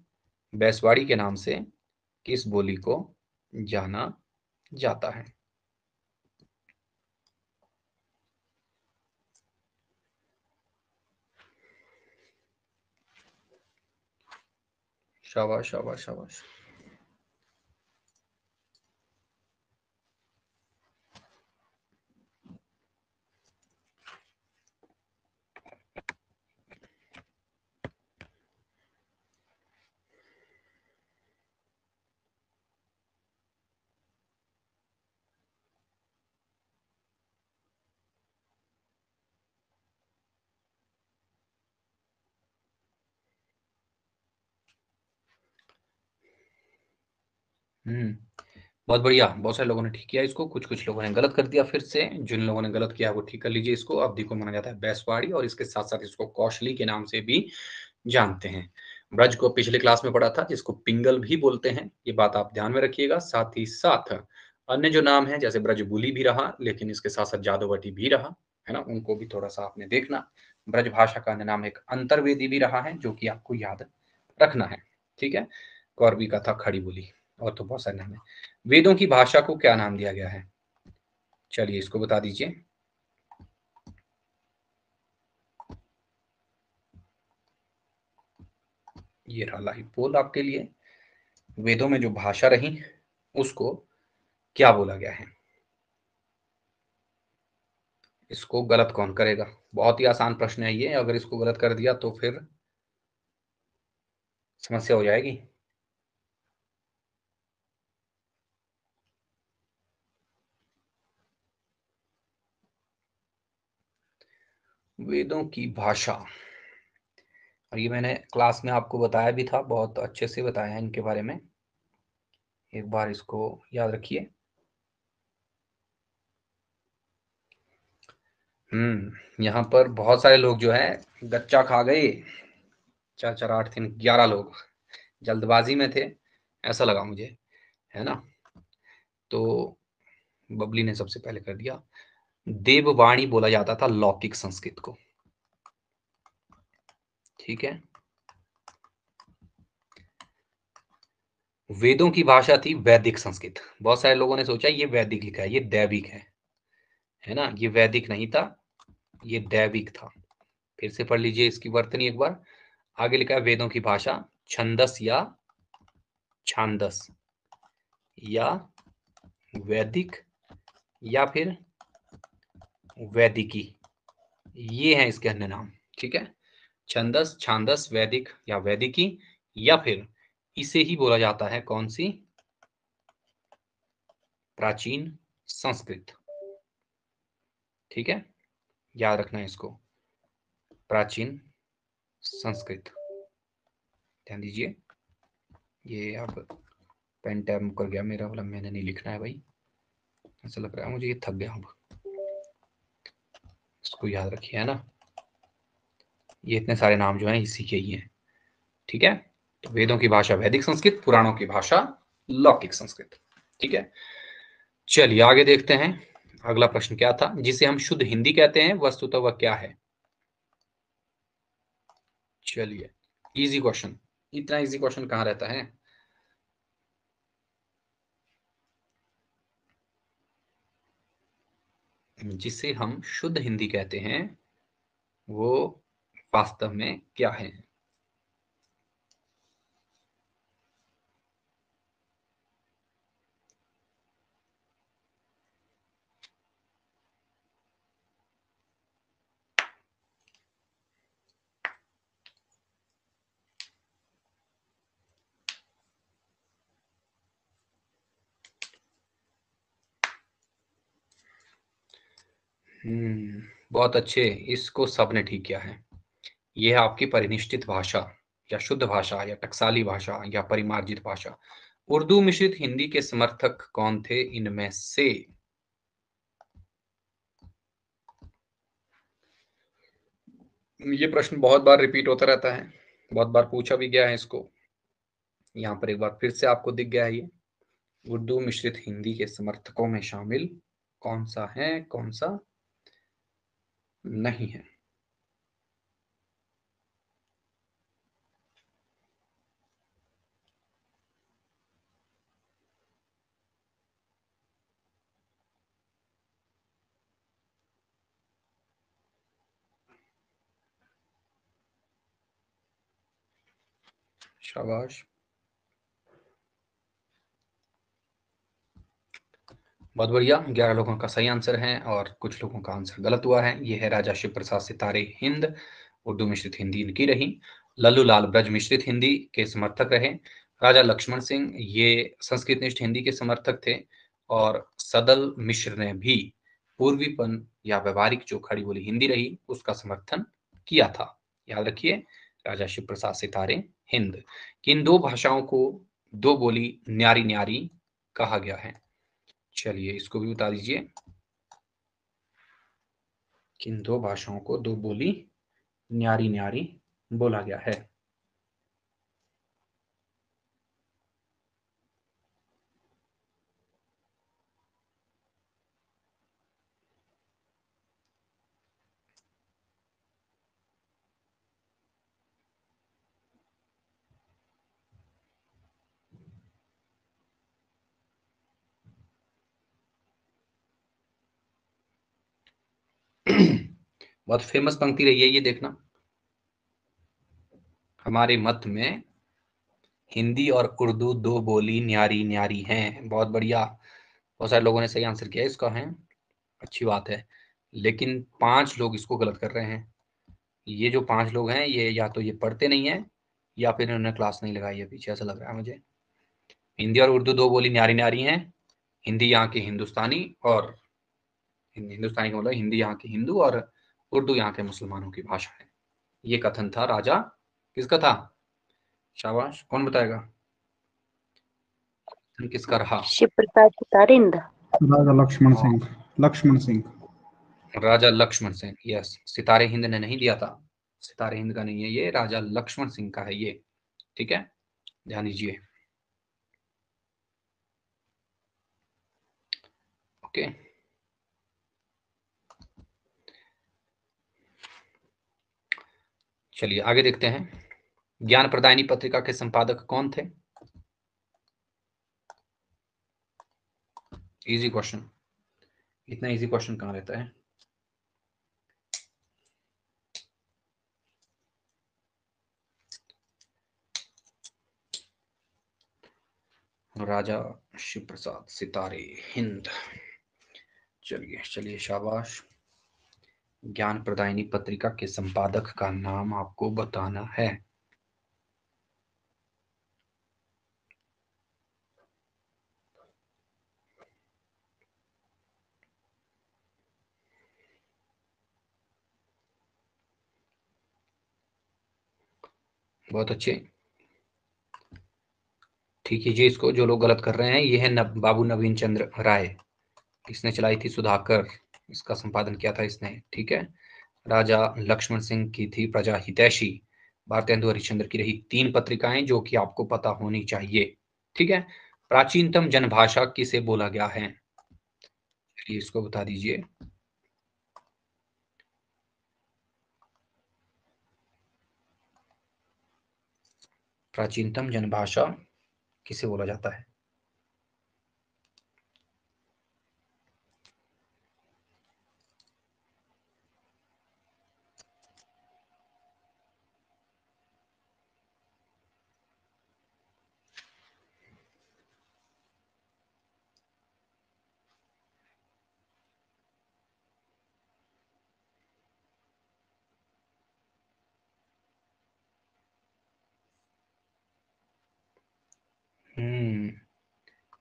Speaker 1: बैसवाड़ी के नाम से किस बोली को जाना जाता है शाबाश शाबाश शाबाश हम्म बहुत बढ़िया बहुत सारे लोगों ने ठीक किया इसको कुछ कुछ लोगों ने गलत कर दिया फिर से जिन लोगों ने गलत किया वो ठीक कर लीजिए इसको अवधि को माना जाता है बैसवाड़ी और इसके साथ साथ इसको कौशली के नाम से भी जानते हैं ब्रज को पिछले क्लास में पढ़ा था जिसको पिंगल भी बोलते हैं ये बात आप ध्यान में रखिएगा साथ ही साथ अन्य जो नाम है जैसे ब्रजबुली भी रहा लेकिन इसके साथ साथ जादोवटी भी रहा है ना उनको भी थोड़ा सा आपने देखना ब्रज भाषा का अन्य नाम एक अंतर्वेदी भी रहा है जो कि आपको याद रखना है ठीक है कौरवी का था खड़ी बोली और तो बहुत सारे नाम है वेदों की भाषा को क्या नाम दिया गया है चलिए इसको बता दीजिए ये रहा पोल आपके लिए वेदों में जो भाषा रही उसको क्या बोला गया है इसको गलत कौन करेगा बहुत ही आसान प्रश्न है ये अगर इसको गलत कर दिया तो फिर समस्या हो जाएगी वेदों की भाषा और ये मैंने क्लास में आपको बताया भी था बहुत अच्छे से बताया है इनके बारे में एक बार इसको याद रखिए हम्म यहाँ पर बहुत सारे लोग जो है गच्चा खा गए चार चार आठ तीन ग्यारह लोग जल्दबाजी में थे ऐसा लगा मुझे है ना तो बबली ने सबसे पहले कर दिया देववाणी बोला जाता था लौकिक संस्कृत को ठीक है वेदों की भाषा थी वैदिक संस्कृत बहुत सारे लोगों ने सोचा ये वैदिक लिखा है ये दैविक है है ना ये वैदिक नहीं था ये दैविक था फिर से पढ़ लीजिए इसकी वर्तनी एक बार आगे लिखा है वेदों की भाषा छंदस या छांदस या वैदिक या फिर वैदिकी ये है इसके अन्य नाम ठीक है छंदस छांदस वैदिक या वैदिकी या फिर इसे ही बोला जाता है कौन सी प्राचीन संस्कृत ठीक है याद रखना है इसको प्राचीन संस्कृत ध्यान दीजिए ये अब पेन टैब कर गया मेरा बोला मैंने नहीं लिखना है भाई ऐसा लग रहा है मुझे ये थक गया हूं इसको याद रखिए है ना ये इतने सारे नाम जो हैं इसी के ही हैं ठीक है तो वेदों की भाषा वैदिक संस्कृत पुराणों की भाषा लौकिक संस्कृत ठीक है चलिए आगे देखते हैं अगला प्रश्न क्या था जिसे हम शुद्ध हिंदी कहते हैं वस्तुतः वह क्या है चलिए इजी क्वेश्चन इतना इजी क्वेश्चन कहाँ रहता है जिसे हम शुद्ध हिंदी कहते हैं वो वास्तव में क्या है बहुत अच्छे इसको सबने ठीक किया है यह आपकी परिनिष्ठित भाषा या शुद्ध भाषा या टकसाली भाषा या परिमार्जित भाषा उर्दू मिश्रित हिंदी के समर्थक कौन थे इनमें से ये प्रश्न बहुत बार रिपीट होता रहता है बहुत बार पूछा भी गया है इसको यहाँ पर एक बार फिर से आपको दिख गया है ये उर्दू मिश्रित हिंदी के समर्थकों में शामिल कौन सा है कौन सा नहीं है शाबाश बहुत बढ़िया ग्यारह लोगों का सही आंसर है और कुछ लोगों का आंसर गलत हुआ है ये है राजा शिव प्रसाद सितारे हिंद उर्दू मिश्रित हिंदी इनकी रही लल्लू लाल ब्रज मिश्रित हिंदी के समर्थक रहे राजा लक्ष्मण सिंह ये संस्कृत निष्ठ हिंदी के समर्थक थे और सदल मिश्र ने भी पूर्वीपन या व्यवहारिक जो खड़ी बोली हिंदी रही उसका समर्थन किया था याद रखिए राजा शिव प्रसाद सितारे हिंद इन दो भाषाओं को दो बोली न्यारी न्यारी कहा गया है चलिए इसको भी बता दीजिए किन दो भाषाओं को दो बोली न्यारी न्यारी बोला गया है बहुत फेमस पंक्ति रही है ये देखना हमारे मत में हिंदी और उर्दू दो बोली न्यारी न्यारी हैं बहुत बढ़िया बहुत सारे लोगों ने सही आंसर किया इसका है अच्छी बात है लेकिन पांच लोग इसको गलत कर रहे हैं ये जो पांच लोग हैं ये या तो ये पढ़ते नहीं है या फिर इन्होंने क्लास नहीं लगाई है पीछे ऐसा लग रहा है मुझे हिंदी और उर्दू दो बोली न्यारी न्यारी हैं हिंदी यहाँ की हिंदुस्तानी और हिंदुस्तानी का मतलब हिंदी यहाँ की हिंदू और उर्दू यहाँ के मुसलमानों की भाषा है ये कथन था राजा किसका था शाबाश कौन बताएगा किसका रहा राजा लक्ष्मण सिंह लक्ष्मण सिंह राजा लक्ष्मण सिंह यस सितारे हिंद ने नहीं दिया था सितारे हिंद का नहीं है ये राजा लक्ष्मण सिंह का है ये ठीक है ध्यान दीजिए ओके okay. चलिए आगे देखते हैं ज्ञान प्रदायनी पत्रिका के संपादक कौन थे इजी क्वेश्चन इतना इजी क्वेश्चन कहां रहता है राजा शिव प्रसाद सितारे हिंद चलिए चलिए शाबाश ज्ञान प्रदायनी पत्रिका के संपादक का नाम आपको बताना है बहुत अच्छे ठीक है जी इसको जो लोग गलत कर रहे हैं ये है बाबू नवीन चंद्र राय इसने चलाई थी सुधाकर इसका संपादन किया था इसने ठीक है राजा लक्ष्मण सिंह की थी प्रजा हितैषी भारतेंदु हरिश्चंद्र की रही तीन पत्रिकाएं जो कि आपको पता होनी चाहिए ठीक है प्राचीनतम जनभाषा किसे बोला गया है चलिए इसको बता दीजिए प्राचीनतम जनभाषा किसे बोला जाता है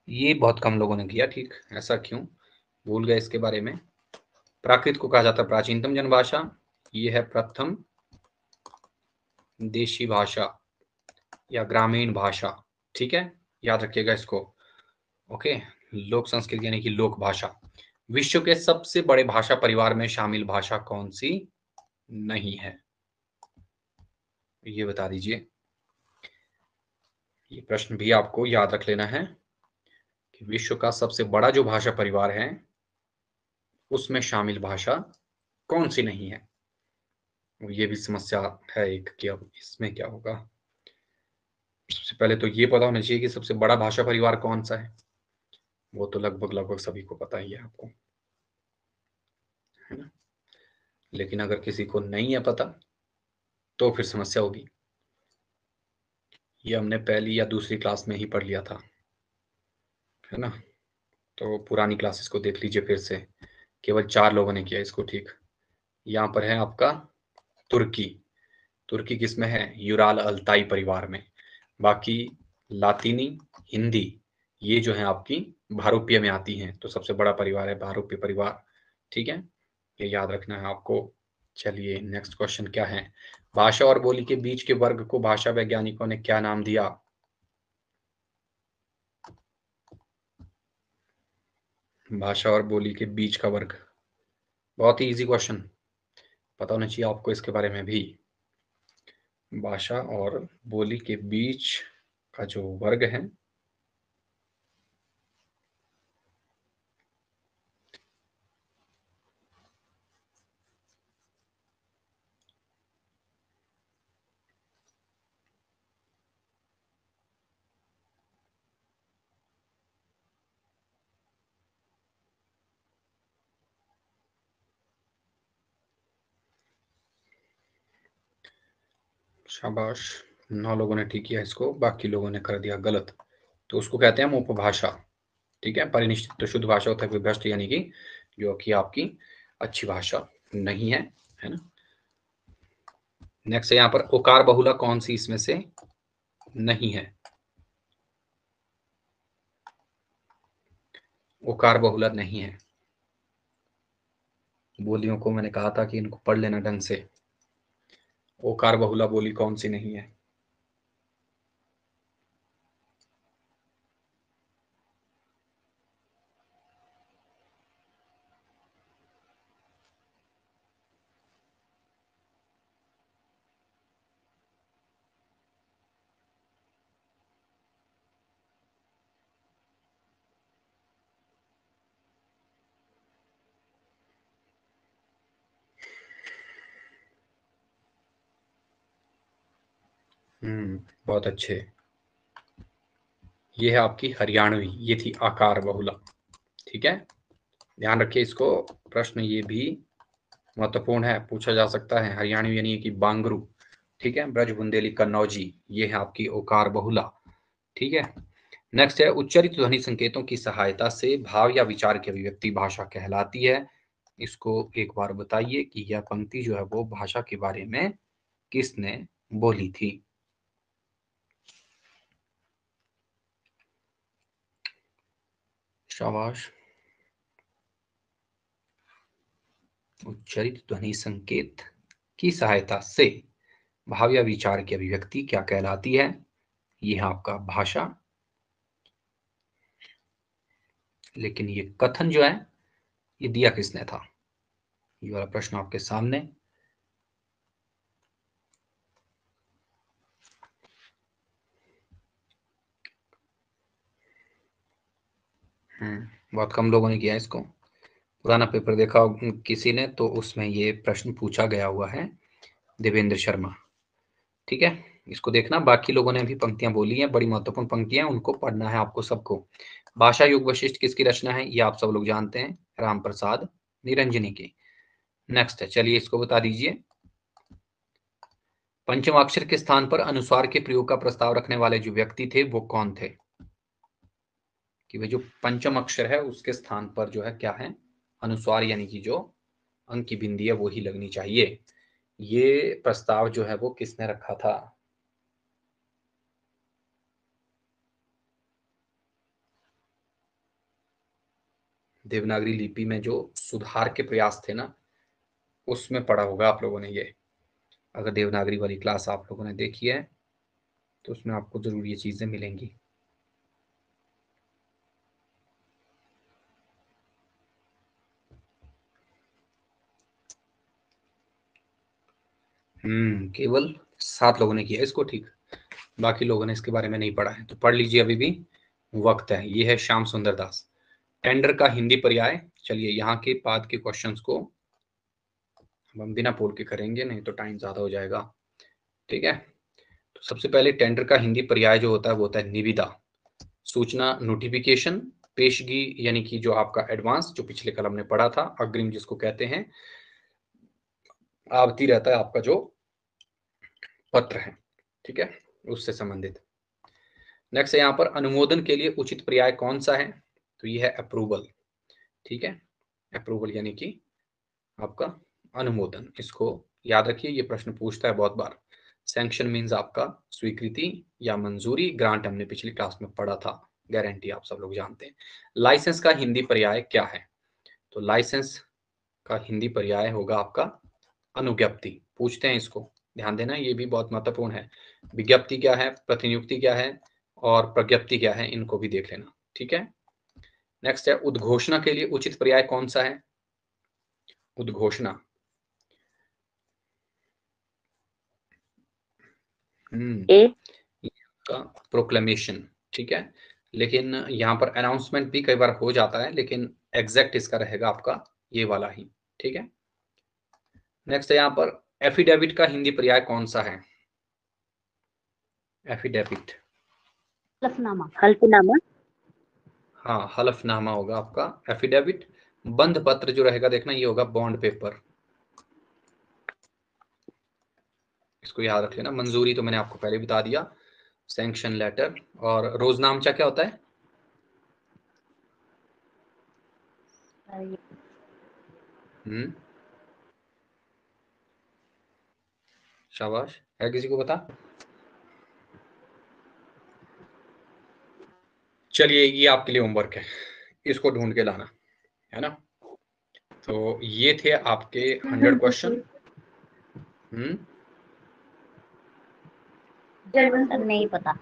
Speaker 1: ये बहुत कम लोगों ने किया ठीक ऐसा क्यों भूल गए इसके बारे में प्राकृत को कहा जाता है प्राचीनतम जनभाषा ये है प्रथम देशी भाषा या ग्रामीण भाषा ठीक है याद रखिएगा इसको ओके लोक संस्कृत यानी कि लोक भाषा विश्व के सबसे बड़े भाषा परिवार में शामिल भाषा कौन सी नहीं है ये बता दीजिए ये प्रश्न भी आपको याद रख लेना है कि विश्व का सबसे बड़ा जो भाषा परिवार है उसमें शामिल भाषा कौन सी नहीं है ये भी समस्या है एक कि अब इसमें क्या होगा सबसे पहले तो ये पता होना चाहिए कि सबसे बड़ा भाषा परिवार कौन सा है वो तो लगभग लगभग सभी को पता ही है आपको है ना लेकिन अगर किसी को नहीं है पता तो फिर समस्या होगी ये हमने पहली या दूसरी क्लास में ही पढ़ लिया था है ना तो पुरानी क्लासेस को देख लीजिए फिर से केवल चार लोगों ने किया इसको ठीक यहाँ पर है आपका तुर्की तुर्की किस में है यूराल अल्ताई परिवार में बाकी लातीनी हिंदी ये जो है आपकी भारूपीय में आती हैं तो सबसे बड़ा परिवार है भारूपीय परिवार ठीक है ये याद रखना है आपको चलिए नेक्स्ट क्वेश्चन क्या है भाषा और बोली के बीच के वर्ग को भाषा वैज्ञानिकों ने क्या नाम दिया भाषा और बोली के बीच का वर्ग बहुत ही इजी क्वेश्चन पता होना चाहिए आपको इसके बारे में भी भाषा और बोली के बीच का जो वर्ग है शाबाश नौ लोगों ने ठीक किया इसको बाकी लोगों ने कर दिया गलत तो उसको कहते हैं हम उपभाषा ठीक है परिनिश्चित तो शुद्ध भाषा होता है विभ्रष्ट यानी कि जो कि आपकी अच्छी भाषा नहीं है है ना नेक्स्ट है यहाँ पर ओकार बहुला कौन सी इसमें से नहीं है ओकार बहुला नहीं है बोलियों को मैंने कहा था कि इनको पढ़ लेना ढंग से वो कार बहुला बोली कौन सी नहीं है बहुत अच्छे ये है आपकी हरियाणवी ये थी आकार बहुला ठीक है ध्यान रखिए इसको प्रश्न ये भी महत्वपूर्ण है पूछा जा सकता है हरियाणवी यानी कि बांगरू ठीक है ब्रज बुंदेली कन्नौजी ये है आपकी ओकार बहुला ठीक है नेक्स्ट है उच्चरित ध्वनि संकेतों की सहायता से भाव या विचार की अभिव्यक्ति भाषा कहलाती है इसको एक बार बताइए कि यह पंक्ति जो है वो भाषा के बारे में किसने बोली थी शाबाश उच्चरित ध्वनि संकेत की सहायता से भाव या विचार की अभिव्यक्ति क्या कहलाती है यह आपका भाषा लेकिन ये कथन जो है ये दिया किसने था ये वाला प्रश्न आपके सामने हम्म, बहुत कम लोगों ने किया इसको पुराना पेपर देखा किसी ने तो उसमें ये प्रश्न पूछा गया हुआ है देवेंद्र शर्मा ठीक है इसको देखना बाकी लोगों ने भी पंक्तियां बोली हैं बड़ी महत्वपूर्ण पंक्तियां उनको पढ़ना है आपको सबको भाषा युग वशिष्ठ किसकी रचना है ये आप सब लोग जानते हैं राम प्रसाद निरंजनी की नेक्स्ट है चलिए इसको बता दीजिए पंचमाक्षर के स्थान पर अनुस्वार के प्रयोग का प्रस्ताव रखने वाले जो व्यक्ति थे वो कौन थे कि भाई जो पंचम अक्षर है उसके स्थान पर जो है क्या है अनुस्वार यानी कि जो अंक की बिंदी है वो ही लगनी चाहिए ये प्रस्ताव जो है वो किसने रखा था देवनागरी लिपि में जो सुधार के प्रयास थे ना उसमें पढ़ा होगा आप लोगों ने ये अगर देवनागरी वाली क्लास आप लोगों ने देखी है तो उसमें आपको जरूर ये चीजें मिलेंगी हम्म, केवल सात लोगों ने किया इसको ठीक बाकी लोगों ने इसके बारे में नहीं पढ़ा है तो पढ़ लीजिए अभी भी वक्त है ये है श्याम सुंदर दास टेंडर का हिंदी पर्याय चलिए यहाँ के बाद के क्वेश्चन को हम बिना पोल के करेंगे नहीं तो टाइम ज्यादा हो जाएगा ठीक है तो सबसे पहले टेंडर का हिंदी पर्याय जो होता है वो होता है निविदा सूचना नोटिफिकेशन पेशगी यानी कि जो आपका एडवांस जो पिछले कल हमने पढ़ा था अग्रिम जिसको कहते हैं आवती रहता है आपका जो पत्र है ठीक है उससे संबंधित नेक्स्ट है यहाँ पर अनुमोदन के लिए उचित पर्याय कौन सा है तो ये है अप्रूवल ठीक है अप्रूवल यानी कि आपका अनुमोदन इसको याद रखिए ये प्रश्न पूछता है बहुत बार सैंक्शन मीन्स आपका स्वीकृति या मंजूरी ग्रांट हमने पिछली क्लास में पढ़ा था गारंटी आप सब लोग जानते हैं लाइसेंस का हिंदी पर्याय क्या है तो लाइसेंस का हिंदी पर्याय होगा आपका अनुज्ञप्ति पूछते हैं इसको ध्यान देना ये भी बहुत महत्वपूर्ण है विज्ञप्ति क्या है प्रतिनियुक्ति क्या है और प्रज्ञप्ति क्या है इनको भी देख लेना ठीक है नेक्स्ट है उद्घोषणा के लिए उचित पर्याय कौन सा है उद्घोषणा प्रोक्लेमेशन हम्म। ठीक है लेकिन यहाँ पर अनाउंसमेंट भी कई बार हो जाता है लेकिन एग्जैक्ट इसका रहेगा आपका ये वाला ही ठीक है नेक्स्ट है यहाँ पर एफिडेविट का हिंदी पर्याय कौन सा है एफिडेविट हलफनामा हल्फनामा हाँ हलफनामा होगा आपका एफिडेविट बंद पत्र जो रहेगा देखना ये होगा बॉन्ड पेपर इसको याद रख लेना मंजूरी तो मैंने आपको पहले बता दिया सेंक्शन लेटर और रोजनामचा क्या होता है हम्म शाबाश है किसी को पता चलिए ये आपके लिए होमवर्क है इसको ढूंढ के लाना है ना तो ये थे आपके हंड्रेड हम्म, हम्म? क्वेश्चन नहीं पता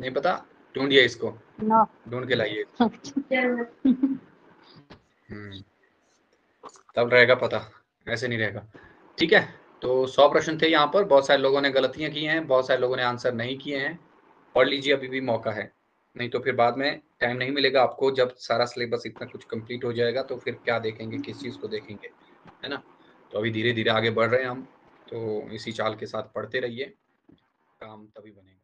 Speaker 1: नहीं पता ढूंढिए इसको ढूंढ के लाइए हम्म। तब रहेगा पता ऐसे नहीं रहेगा ठीक है तो सौ प्रश्न थे यहाँ पर बहुत सारे लोगों ने गलतियाँ की हैं बहुत सारे लोगों ने आंसर नहीं किए हैं पढ़ लीजिए अभी भी मौका है नहीं तो फिर बाद में टाइम नहीं मिलेगा आपको जब सारा सिलेबस इतना कुछ कंप्लीट हो जाएगा तो फिर क्या देखेंगे किस चीज़ को देखेंगे है ना तो अभी धीरे धीरे आगे बढ़ रहे हैं हम तो इसी चाल के साथ पढ़ते रहिए काम तभी बनेगा